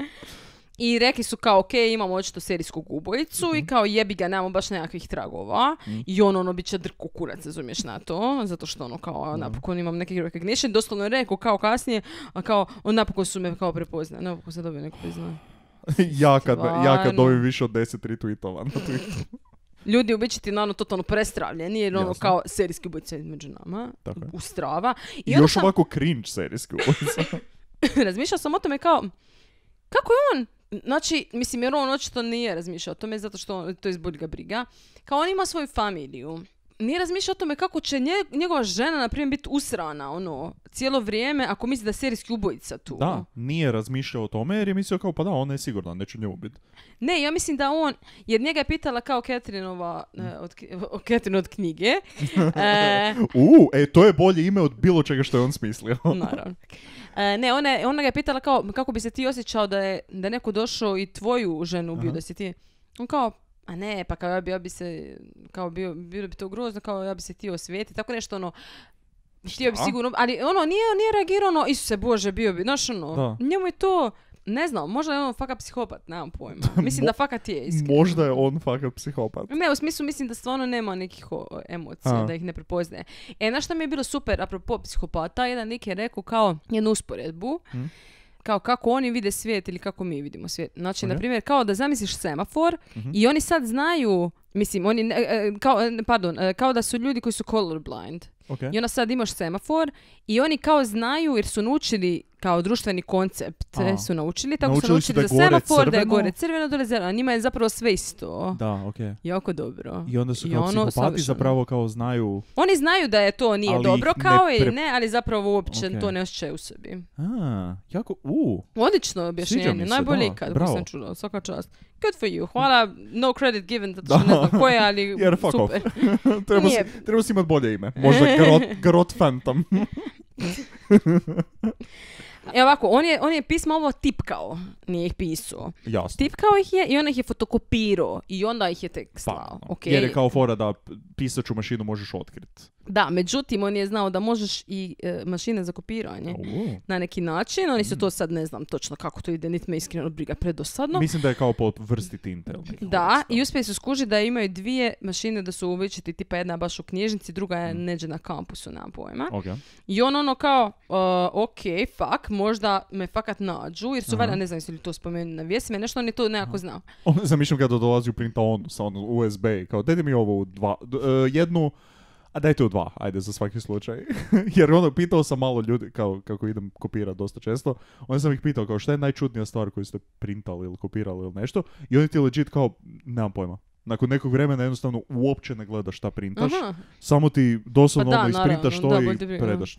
I rekli su kao, ok, imamo očito serijsku gubojicu i mhm. kao jebi ga, nemamo baš nekakvih tragova. Mhm. I on ono bit će drko kurac, razumiješ na to, zato što ono kao, napokon imam neki recognition. Doslovno je rekao kao kasnije, a kao, on napokon su me kao prepoznali, napokon sam dobio neko priznanje. ja, kad, ja kad dobim više od 10 retweetova na Twitteru. ljudi u biti totalno prestravljeni jer ono kao serijski ubojica među nama Tako ustrava i, još sam... ovako cringe serijski ubojica razmišljao sam o tome kao kako je on Znači, mislim, jer on očito nije razmišljao o tome zato što, to je zbog ga briga. Kao on ima svoju familiju nije razmišljao o tome kako će njegova žena, na primjer, biti usrana, ono, cijelo vrijeme, ako misli da je serijski ubojica tu. Da, ono. nije razmišljao o tome jer je mislio kao, pa da, ona je sigurna, neće njemu biti. Ne, ja mislim da on, jer njega je pitala kao Ketrinova, e, mm. od, Ketrin od knjige. E, U, e, to je bolje ime od bilo čega što je on smislio. naravno. E, ne, ona, je, ga je pitala kao, kako bi se ti osjećao da je, da neko došao i tvoju ženu ubio, da si ti... On kao, a ne, pa kao ja bi, ja bi se, kao bio, bilo bi to grozno, kao ja bi se htio osvijetiti, tako nešto ono, htio bi sigurno, ali ono, nije, nije reagirao ono, Isuse Bože, bio bi, znaš ono, da. njemu je to, ne znam, možda je on fakat psihopat, nemam pojma. Mislim da fakat je iskreno. Možda je on fakat psihopat. Ne, u smislu mislim da stvarno nema nekih o, emocija, da ih ne prepoznaje. E, znaš šta mi je bilo super, apropo psihopata, jedan nik je rekao kao jednu usporedbu. Hm? kao kako oni vide svijet ili kako mi vidimo svijet. Znači, na primjer, kao da zamisliš semafor mhm. i oni sad znaju, mislim, oni, e, e, kao, e, pardon, kao da su ljudi koji su colorblind. Okay. I onda sad imaš semafor i oni kao znaju jer su naučili kao društveni koncept su naučili, tako su naučili za semafor, da je gore crveno, dole zeleno. Njima je zapravo sve isto. Da, Okay. Jako dobro. I onda su kao ono, psihopati zapravo kao znaju... Oni znaju da je to nije dobro kao ne i ne, ali zapravo uopće to ne osjećaju u sebi. A, jako, u. Odlično objašnjenje, najbolje ikad, sam svaka čast good for you, hvala, no credit given, zato što ne znam koje, ali Jer fuck super. Off. treba, si, treba si imat bolje ime, možda Grot, grot Phantom. E ovako, on je, on je pisma ovo tipkao, nije ih pisao. Jasno. Tipkao ih je i on ih je fotokopirao i onda ih je tek pa, slao. Pa, okay. Jer je kao fora da pisaču mašinu možeš otkriti. Da, međutim, on je znao da možeš i e, mašine za kopiranje na neki način. Oni su to mm. sad, ne znam točno kako to ide, niti me iskreno briga predosadno. Mislim da je kao po vrsti Intel. Da, i uspjeli su skužiti da imaju dvije mašine da su uvećati, tipa jedna baš u knjižnici, druga je mm. neđe na kampusu, na pojma. Okay. I on ono kao, uh, ok, fuck, možda me fakat nađu, jer su valjda, ne znam jesu li to spomenuli na vijesime, nešto on to nekako znao. On zamišljam kada dolazi u on sa ono USB, kao, dajde mi u dva, e, jednu a dajte tu dva, ajde za svaki slučaj. Jer ono, pitao sam malo ljudi, kao, kako idem kopirati dosta često, onda sam ih pitao kao šta je najčudnija stvar koju ste printali ili kopirali ili nešto, i oni ti legit kao, nemam pojma. Nakon nekog vremena jednostavno uopće ne gledaš šta printaš, samo ti doslovno pa da, ono isprintaš to i predaš,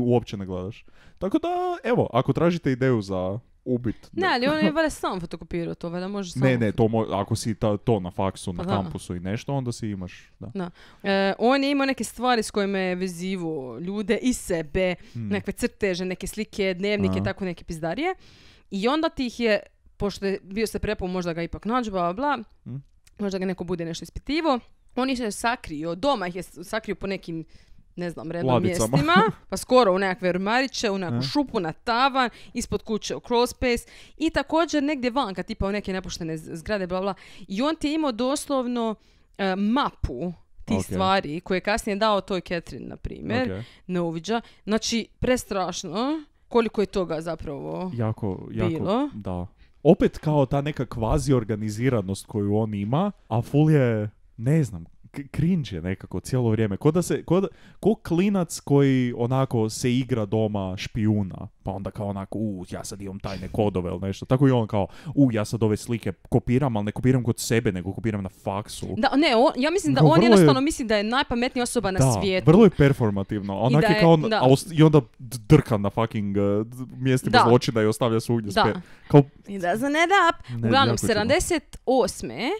uopće ne gledaš. Tako da, evo, ako tražite ideju za ubit. Ne, ali on je valjda sam fotokopirao to, valjda može sam... Ne, ne, to mo- ako si ta, to na faksu, na pa da. kampusu i nešto, onda si imaš, da. da. E, on je imao neke stvari s kojima je vezivo ljude i sebe, hmm. crteže, neke slike, dnevnike, Aha. tako neke pizdarije. I onda ti ih je, pošto je bio se prepao, možda ga ipak nađu, bla, bla, bla, hmm. možda ga neko bude nešto ispitivo. On ih je sakrio, doma ih je sakrio po nekim ne znam, redom mjestima, pa skoro u nekakve rumariće, u neku šupu na tavan, ispod kuće u cross i također negdje van kad tipa u neke nepuštene zgrade, bla, bla. I on ti je imao doslovno e, mapu tih stvari koje je kasnije dao toj Catherine, na primjer, okay. ne uviđa. Znači, prestrašno koliko je toga zapravo jako, jako, bilo. Da. Opet kao ta neka kvazi organiziranost koju on ima, a ful je, ne znam, cringe je nekako cijelo vrijeme. Ko da se, ko, da, ko klinac koji onako se igra doma špijuna, pa onda kao onako, u, ja sad imam tajne kodove ili nešto. Tako i on kao, u, ja sad ove slike kopiram, ali ne kopiram kod sebe, nego kopiram na faksu. Da, ne, ja mislim da on jednostavno je... misli da je najpametnija osoba na da, svijetu. vrlo je performativno. Onak I, je, kao, da. i onda drka na fucking uh, mjestima zločina i ostavlja svugdje. Da. I da, za ne da. Uglavnom, 78.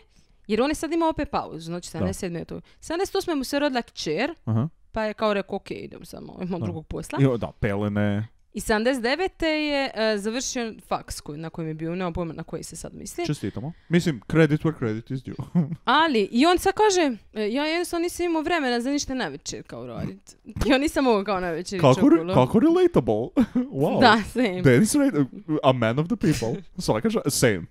Jer on je sad imao opet pauzu, znači 77. je 78. mu se rodila kćer, uh-huh. pa je kao rekao, ok, idem samo, imam drugog posla. I, da, pelene. I 79. je uh, završio faksku na kojem je bio, nema pojma na koji se sad misli. Čestitamo. Mislim, credit where credit is due. Ali, i on sad kaže, e, ja jednostavno nisam imao vremena za ništa na večer kao radit. Ja nisam mogao kao na večer kako, re, kako relatable. wow. Da, same. Dennis a man of the people. Svaka ža, same.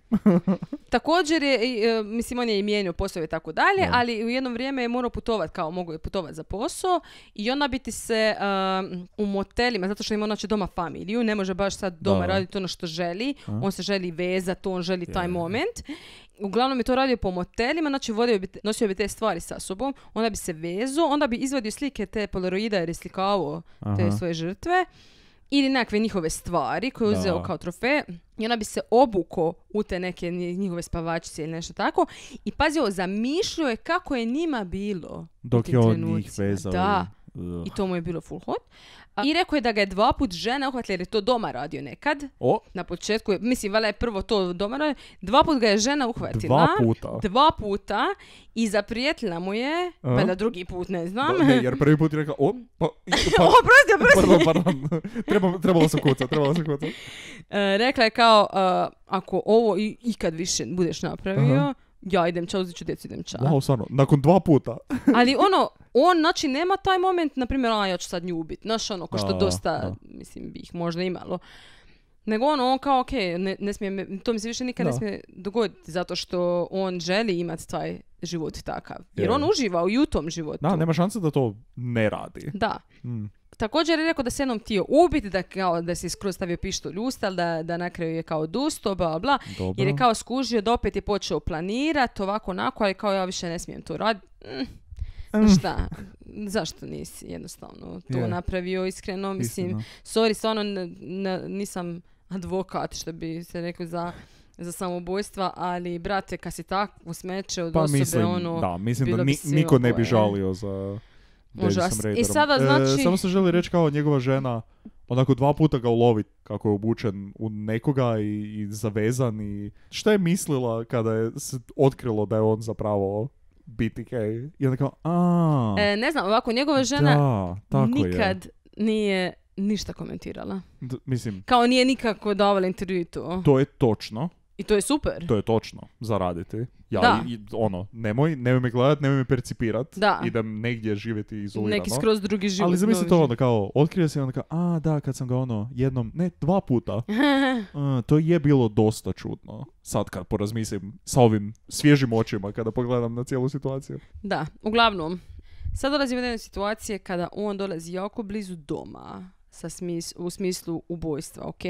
Također je, e, mislim, on je i mijenio poslove i tako dalje, no. ali u jedno vrijeme je morao putovat, kao mogu je putovat za posao i onda biti se uh, u motelima, zato što ima će doma familiju, ne može baš sad doma raditi ono što želi, on se želi vezati, on želi taj moment. Uglavnom je to radio po motelima, znači bi, nosio bi te stvari sa sobom, onda bi se vezao, onda bi izvadio slike te polaroida jer je te svoje žrtve ili nekakve njihove stvari koje je uzeo kao trofej, i ona bi se obuko u te neke njihove spavačice ili nešto tako i pazio, je kako je njima bilo dok je on njih vezao. Da. I to mu je bilo full hot. I rekao je da ga je dva put žena uhvatila jer je to doma radio nekad. O. Na početku, je, mislim, valjda je prvo to doma radio. Dva put ga je žena uhvatila. Dva puta. Dva puta i zaprijetila mu je, pa da drugi put ne znam. ne, jer prvi put je rekla, o, pa, pa Pardon, trebalo se kuca, trebalo se kuca. rekla je kao, e, ako ovo ikad više budeš napravio, ja idem ča, uzet ću djecu, idem ča. Wow, stvarno, nakon dva puta. Ali ono, on, znači, nema taj moment, na primjer, a ja ću sad nju ubit, znaš, ono, ko što dosta, mislim, bi ih možda imalo. Nego ono, on kao, ok, ne, smije, to mi se više nikad ne smije dogoditi, zato što on želi imati taj život takav. Jer on uživa u tom životu. Da, nema šanse da to ne radi. Da. Mm. Također je rekao da se jednom htio ubiti, da, kao, da se skroz stavio pištolj ljusta, da, da na kraju je kao dusto, bla, bla, Dobro. jer je kao skužio da opet je počeo planirati, ovako, onako, ali kao ja više ne smijem to raditi. Mm. Mm. Šta? Zašto nisi jednostavno to napravio iskreno? Mislim, sorry, stvarno nisam advokat, što bi se rekao za za samobojstva, ali brate, kad si tako usmeče od pa, osobe, mislim, ono... Da, mislim da niko ne bi e. žalio za... Užas. E, I sada e, znači... samo se želi reći kao njegova žena onako dva puta ga ulovi kako je obučen u nekoga i, i zavezan i šta je mislila kada je se otkrilo da je on zapravo BTK i onda kao e, ne znam ovako njegova žena nikad nije ništa komentirala mislim kao nije nikako davala intervju to. to je točno i to je super to je točno zaraditi ja da. I, ono, nemoj, nemoj me gledat, nemoj me percipirat, da. idem negdje živjeti izolirano. Neki skroz drugi život. Ali zamisli to onda kao, otkrije se onda kao, a da, kad sam ga ono, jednom, ne, dva puta, to je bilo dosta čudno. Sad kad porazmislim sa ovim svježim očima kada pogledam na cijelu situaciju. Da, uglavnom, sad dolazimo do jedne situacije kada on dolazi jako blizu doma sa u smislu ubojstva, ok?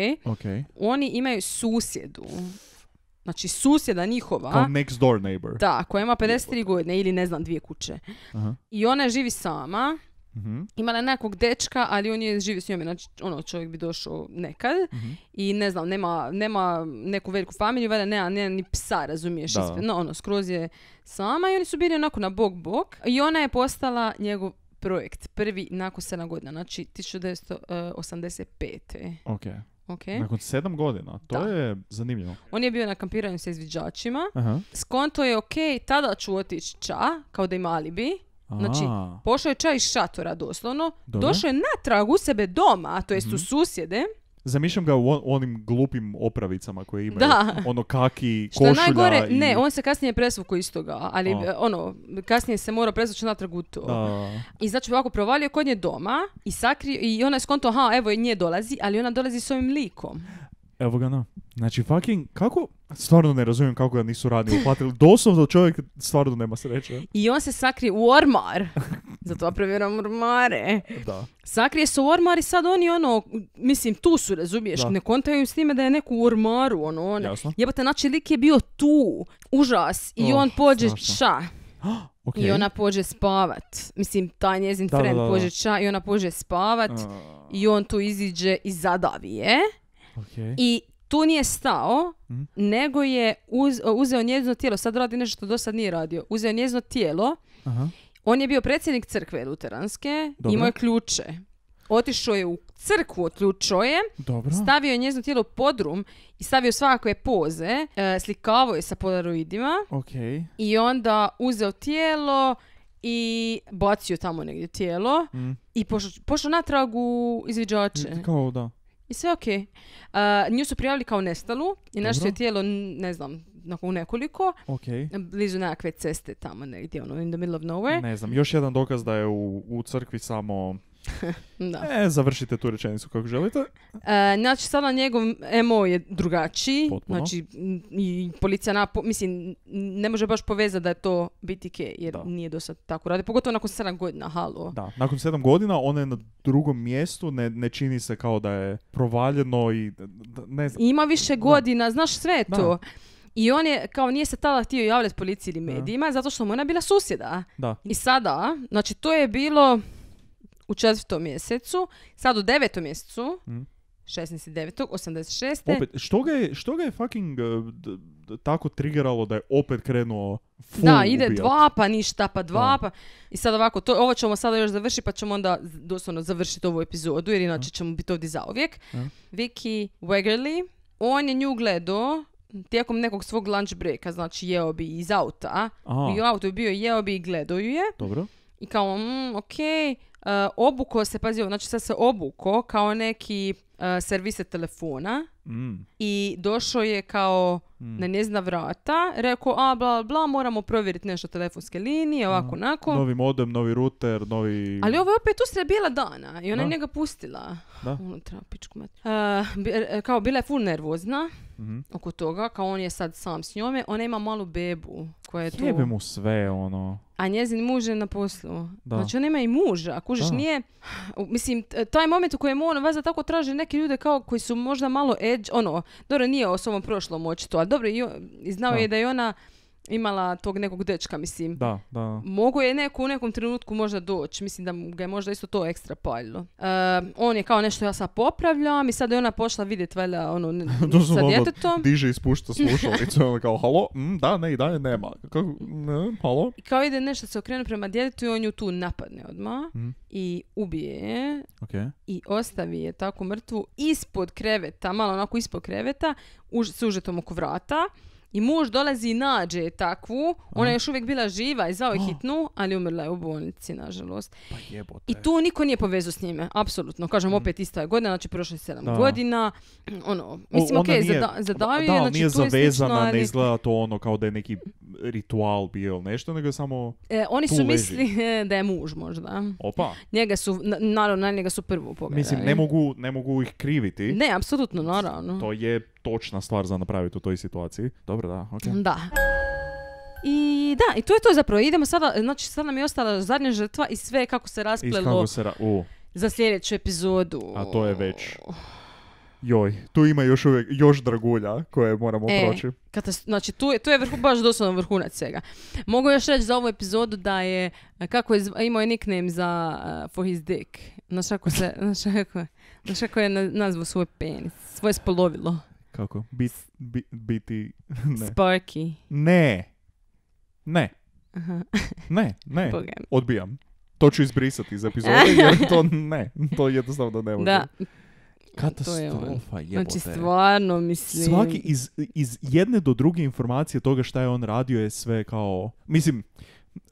Oni imaju susjedu znači susjeda njihova. Kao next Da, koja ima 53 godine ili ne znam dvije kuće. I ona živi sama. Mm-hmm. Imala je nekog dečka, ali on je živi s njom, znači ono čovjek bi došao nekad mhm. i ne znam, nema, nema neku veliku familiju, valjda nema, ni psa, razumiješ, no ono, skroz je sama i oni su bili onako na bok bok i ona je postala njegov projekt, prvi nakon 7 godina, znači 1985. E, okay. Okay. Nakon sedam godina. To je zanimljivo. On je bio na kampiranju sa izviđačima. Aha. Skonto je ok, tada ću otići ča, kao da ima alibi. Znači, a Znači, pošao je ča iz šatora doslovno. Došao je natrag u sebe doma, to jest u mhm. susjede zamišljam ga u onim glupim opravicama koje imaju. Da. Ono kaki, košulja Što najgore, ne, on se kasnije iz toga, ali e, ono, kasnije se mora presvući natrag u to. I znači ovako provalio kod nje doma i sakrio, i ona je skonto, ha, evo nje dolazi, ali ona dolazi s ovim likom. Evo ga na. Znači fucking, kako, stvarno ne razumijem kako ga nisu radni uhvatili. Doslovno čovjek stvarno nema sreće. I on se sakrije u ormar. Zato ja ormare. Da. Sakrije se u ormar i sad oni ono, mislim tu su, razumiješ? Da. Ne kontaju s time da je neko u ormaru, ono. on. Jasno. Jebate, znači lik je bio tu. Užas. I oh, on pođe, ša. I ona pođe spavat. Mislim, taj njezin da, friend da, da, pođe ča i ona pođe spavat. Ah. I on tu iziđe i zadavi je. Okay. I tu nije stao, mm. nego je uzeo njezino tijelo, sad radi nešto što do sad nije radio, uzeo njezino tijelo, Aha. on je bio predsjednik crkve luteranske, imao je ključe. Otišao je u crkvu, otključio je, stavio je njezino tijelo u podrum i stavio svakakve poze, e, slikavao je sa polaroidima okay. i onda uzeo tijelo, i bacio tamo negdje tijelo mm. i pošao, pošao natrag u izviđače. Kao da. I sve ok. Uh, nju su prijavili kao nestalu i našli je tijelo, ne znam, u nekoliko. Blizu nekakve ceste tamo negdje, ono, in the middle of nowhere. Ne znam, još jedan dokaz da je u, u crkvi samo da. E, završite tu rečenicu kako želite. E, znači, sada njegov MO je drugačiji. Potpuno. Znači, i policija napo... Mislim, ne može baš povezati da je to BTK, jer da. nije do sad tako radi. Pogotovo nakon sedam godina, halo. Da, nakon sedam godina ona je na drugom mjestu, ne, ne čini se kao da je provaljeno i ne znam. Ima više godina, znaš sve to. I on je, kao nije se tada htio javljati policiji ili medijima, zato što mu ona bila susjeda. Da. I sada, znači to je bilo u četvrtom mjesecu, sad u devetom mjesecu, mm. 86. Opet, što ga je, što ga je fucking eh, tako triggeralo da je opet krenuo full Da, ide dva pa ništa, pa dva pa... I sad ovako, to, ovo ćemo sada još završiti pa ćemo onda doslovno završiti ovu epizodu jer inače ćemo biti ovdje zauvijek. Da. Vicky Waggerly, on je nju gledao tijekom nekog svog lunch breaka, znači jeo bi iz auta. Aha. I u autu je bio jeo bi i gledao ju je. Dobro. I kao, mm, okej. Okay Eh, obuko se, pazi, ono, znači sad se obuko kao neki uh, servise telefona mm. i došao je kao mm. na njezna vrata, rekao, a bla bla, moramo provjeriti nešto telefonske linije, mm. ovako, mm. onako. Novi modem, novi router, novi... Ali ovo je opet usred bila dana i ona je njega pustila. Da. Unutra, pičku uh, kao, bila je full nervozna mhm. oko toga, kao on je sad sam s njome, ona ima malu bebu koja je Jebe tu. mu sve, ono a njezin muž je na poslu. Da. Znači ona ima i muža, a kužiš nije... Mislim, taj moment u kojem on vaza tako traži neke ljude kao koji su možda malo edge, ono, dobro, nije o svom prošlom očito, ali dobro, i, znao je da je ona imala tog nekog dečka, mislim. Da, da. Mogu je neko u nekom trenutku možda doći. Mislim da ga je možda isto to ekstra paljilo. E, on je kao nešto ja sad popravljam i sad je ona pošla vidjeti valjda ono, sa ono, djetetom. Diže i spušta slušalicu. ono kao, halo, mm, da, ne, i dalje nema. ne, halo? I kao ide nešto se okrenu prema djetetu i on ju tu napadne odmah mm. i ubije je i ostavi je tako mrtvu ispod kreveta, malo onako ispod kreveta, už, oko vrata. I muž dolazi i nađe takvu, ona je još uvijek bila živa i zao je oh. hitnu, ali umrla je u bolnici, nažalost. Pa I tu niko nije povezao s njime, apsolutno. Kažem, mm. opet ista je godina, znači prošle 7 godina. Ono, mislim, okej, okay, za, znači, nije zavezana, ne izgleda to ono kao da je neki ritual bio ili nešto, nego samo e, Oni su mislili da je muž možda. Opa. Njega su, naravno, na njega su prvo pogledali. Mislim, ne mogu, ne mogu ih kriviti. Ne, apsolutno, naravno. To je točna stvar za napraviti u toj situaciji. Dobro, da, okay. Da. I da, i to je to zapravo. Idemo sada, znači sad nam je ostala zadnja žrtva i sve kako se rasplelo kako se ra- u. za sljedeću epizodu. A to je već... Joj, tu ima još uvijek, još dragulja koje moramo e, proći. znači, tu je, je vrhu, baš doslovno vrhunac svega. Mogu još reći za ovu epizodu da je, kako je, imao je nickname za uh, For His Dick. Znaš se, je, kako je nazvao svoj penis, svoje spolovilo kako, biti... Ne. Ne. Ne. Aha. ne, ne. Odbijam. To ću izbrisati iz epizode jer to ne. To jednostavno ne može. Da. Ono. Katastrofa je Znači stvarno mislim. Svaki iz, iz jedne do druge informacije toga šta je on radio je sve kao... Mislim,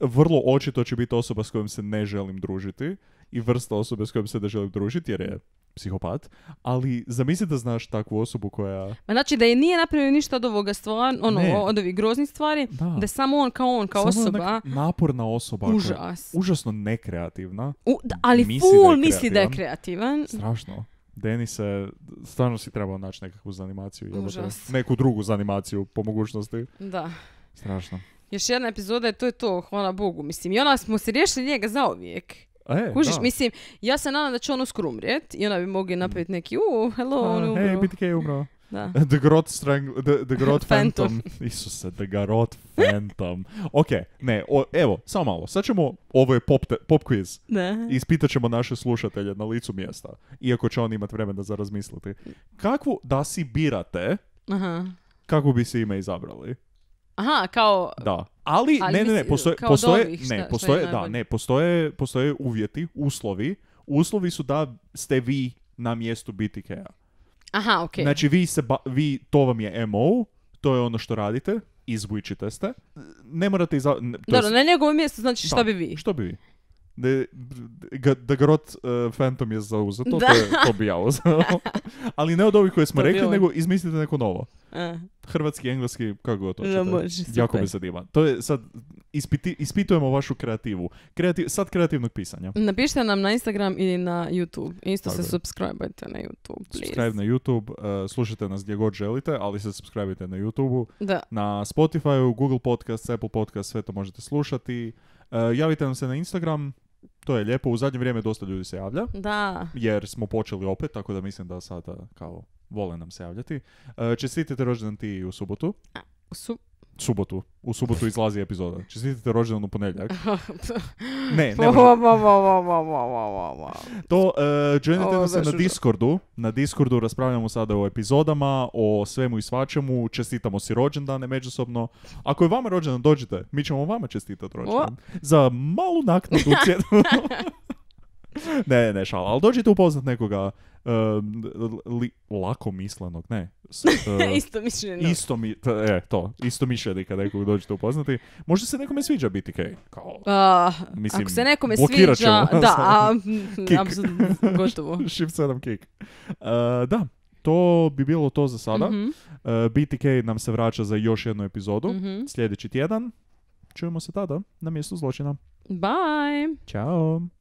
vrlo očito će biti osoba s kojom se ne želim družiti i vrsta osobe s kojom se ne želim družiti jer je psihopat, ali zamislite da znaš takvu osobu koja... znači da je nije napravio ništa od ovoga stvar, ono, ne. od ovih groznih stvari, da. je samo on kao on, kao samo osoba... naporna osoba. Užas. užasno nekreativna. U, ali misli full da misli da je kreativan. Strašno. Deni se, stvarno si trebao naći nekakvu zanimaciju. Užas. Neku drugu zanimaciju po mogućnosti. Da. Strašno. Još jedna epizoda je to je to, hvala Bogu. Mislim, i ona smo se riješili njega ovijek. E, Kužiš, da. mislim, ja se nadam da će on uskoro umrijet i ona bi mogli mm. napraviti neki, u, hello, A, ono, on je umro. Hej, BTK je umro. Da. the Grot, strang, the, the Groth Phantom. Isuse, The Groth Phantom. ok, ne, o, evo, samo malo. Sad ćemo, ovo je pop, te, pop quiz. Ne. Ispitat ćemo naše slušatelje na licu mjesta. Iako će oni imati vremena za razmisliti. Kakvu, da si birate, Aha. kako bi se ime izabrali? Aha, kao... Da. Ali, ne, ne, ne, postoje, kao postoje, šta, ne, postoje, da, ne, postoje, postoje uvjeti, uslovi. Uslovi su da ste vi na mjestu BTK-a. Aha, okej. Okay. Znači, vi, se ba- vi, to vam je MO, to je ono što radite, izvučite ste. Ne morate iza... Ne, to Dobro, na njegovom mjestu znači šta bi vi? Što bi vi? da, da grot uh, e, Phantom je zauzet, to, to, bi ja Ali ne od ovih koje smo to rekli, ovaj. nego izmislite neko novo. Uh. Hrvatski, engleski, kako god hoćete. Može, jako me zanima. To je sad, ispitujemo vašu kreativu. Kreativ, sad kreativnog pisanja. Napišite nam na Instagram i na YouTube. Isto tako se subscribeajte na YouTube, Subscribe na YouTube, uh, slušajte nas gdje god želite, ali se subscribeajte na youtube Na spotify Google Podcast, Apple Podcast, sve to možete slušati. E, javite nam se na Instagram, to je lijepo. U zadnje vrijeme dosta ljudi se javlja. Da. Jer smo počeli opet, tako da mislim da sada kao vole nam se javljati. Uh, čestitite rođendan ti u subotu. A, subotu subotu. U subotu izlazi epizoda. Čestitite rođendan u ponedjeljak. Ne, ne To, e, joinite nas na Discordu. Na Discordu raspravljamo sada o epizodama, o svemu i svačemu. Čestitamo si rođendane međusobno. Ako je vama rođendan, dođite. Mi ćemo vama čestitati rođendan. Za malu naknadu cijenu. ne, ne, šala. Ali dođite upoznat nekoga li, lako mislenog, ne. E, isto mišljenika. Isto mi, t, e, to, isto mišljenika nekog dođete upoznati. Možda se nekome sviđa BTK. Kao, ako se nekome sviđa, da, gotovo. Shift 7 kick. E, da, to bi bilo to za sada. mm BTK nam se vraća za još jednu epizodu mhm. sljedeći tjedan. Čujemo se tada na mjestu zločina. Bye! Ćao!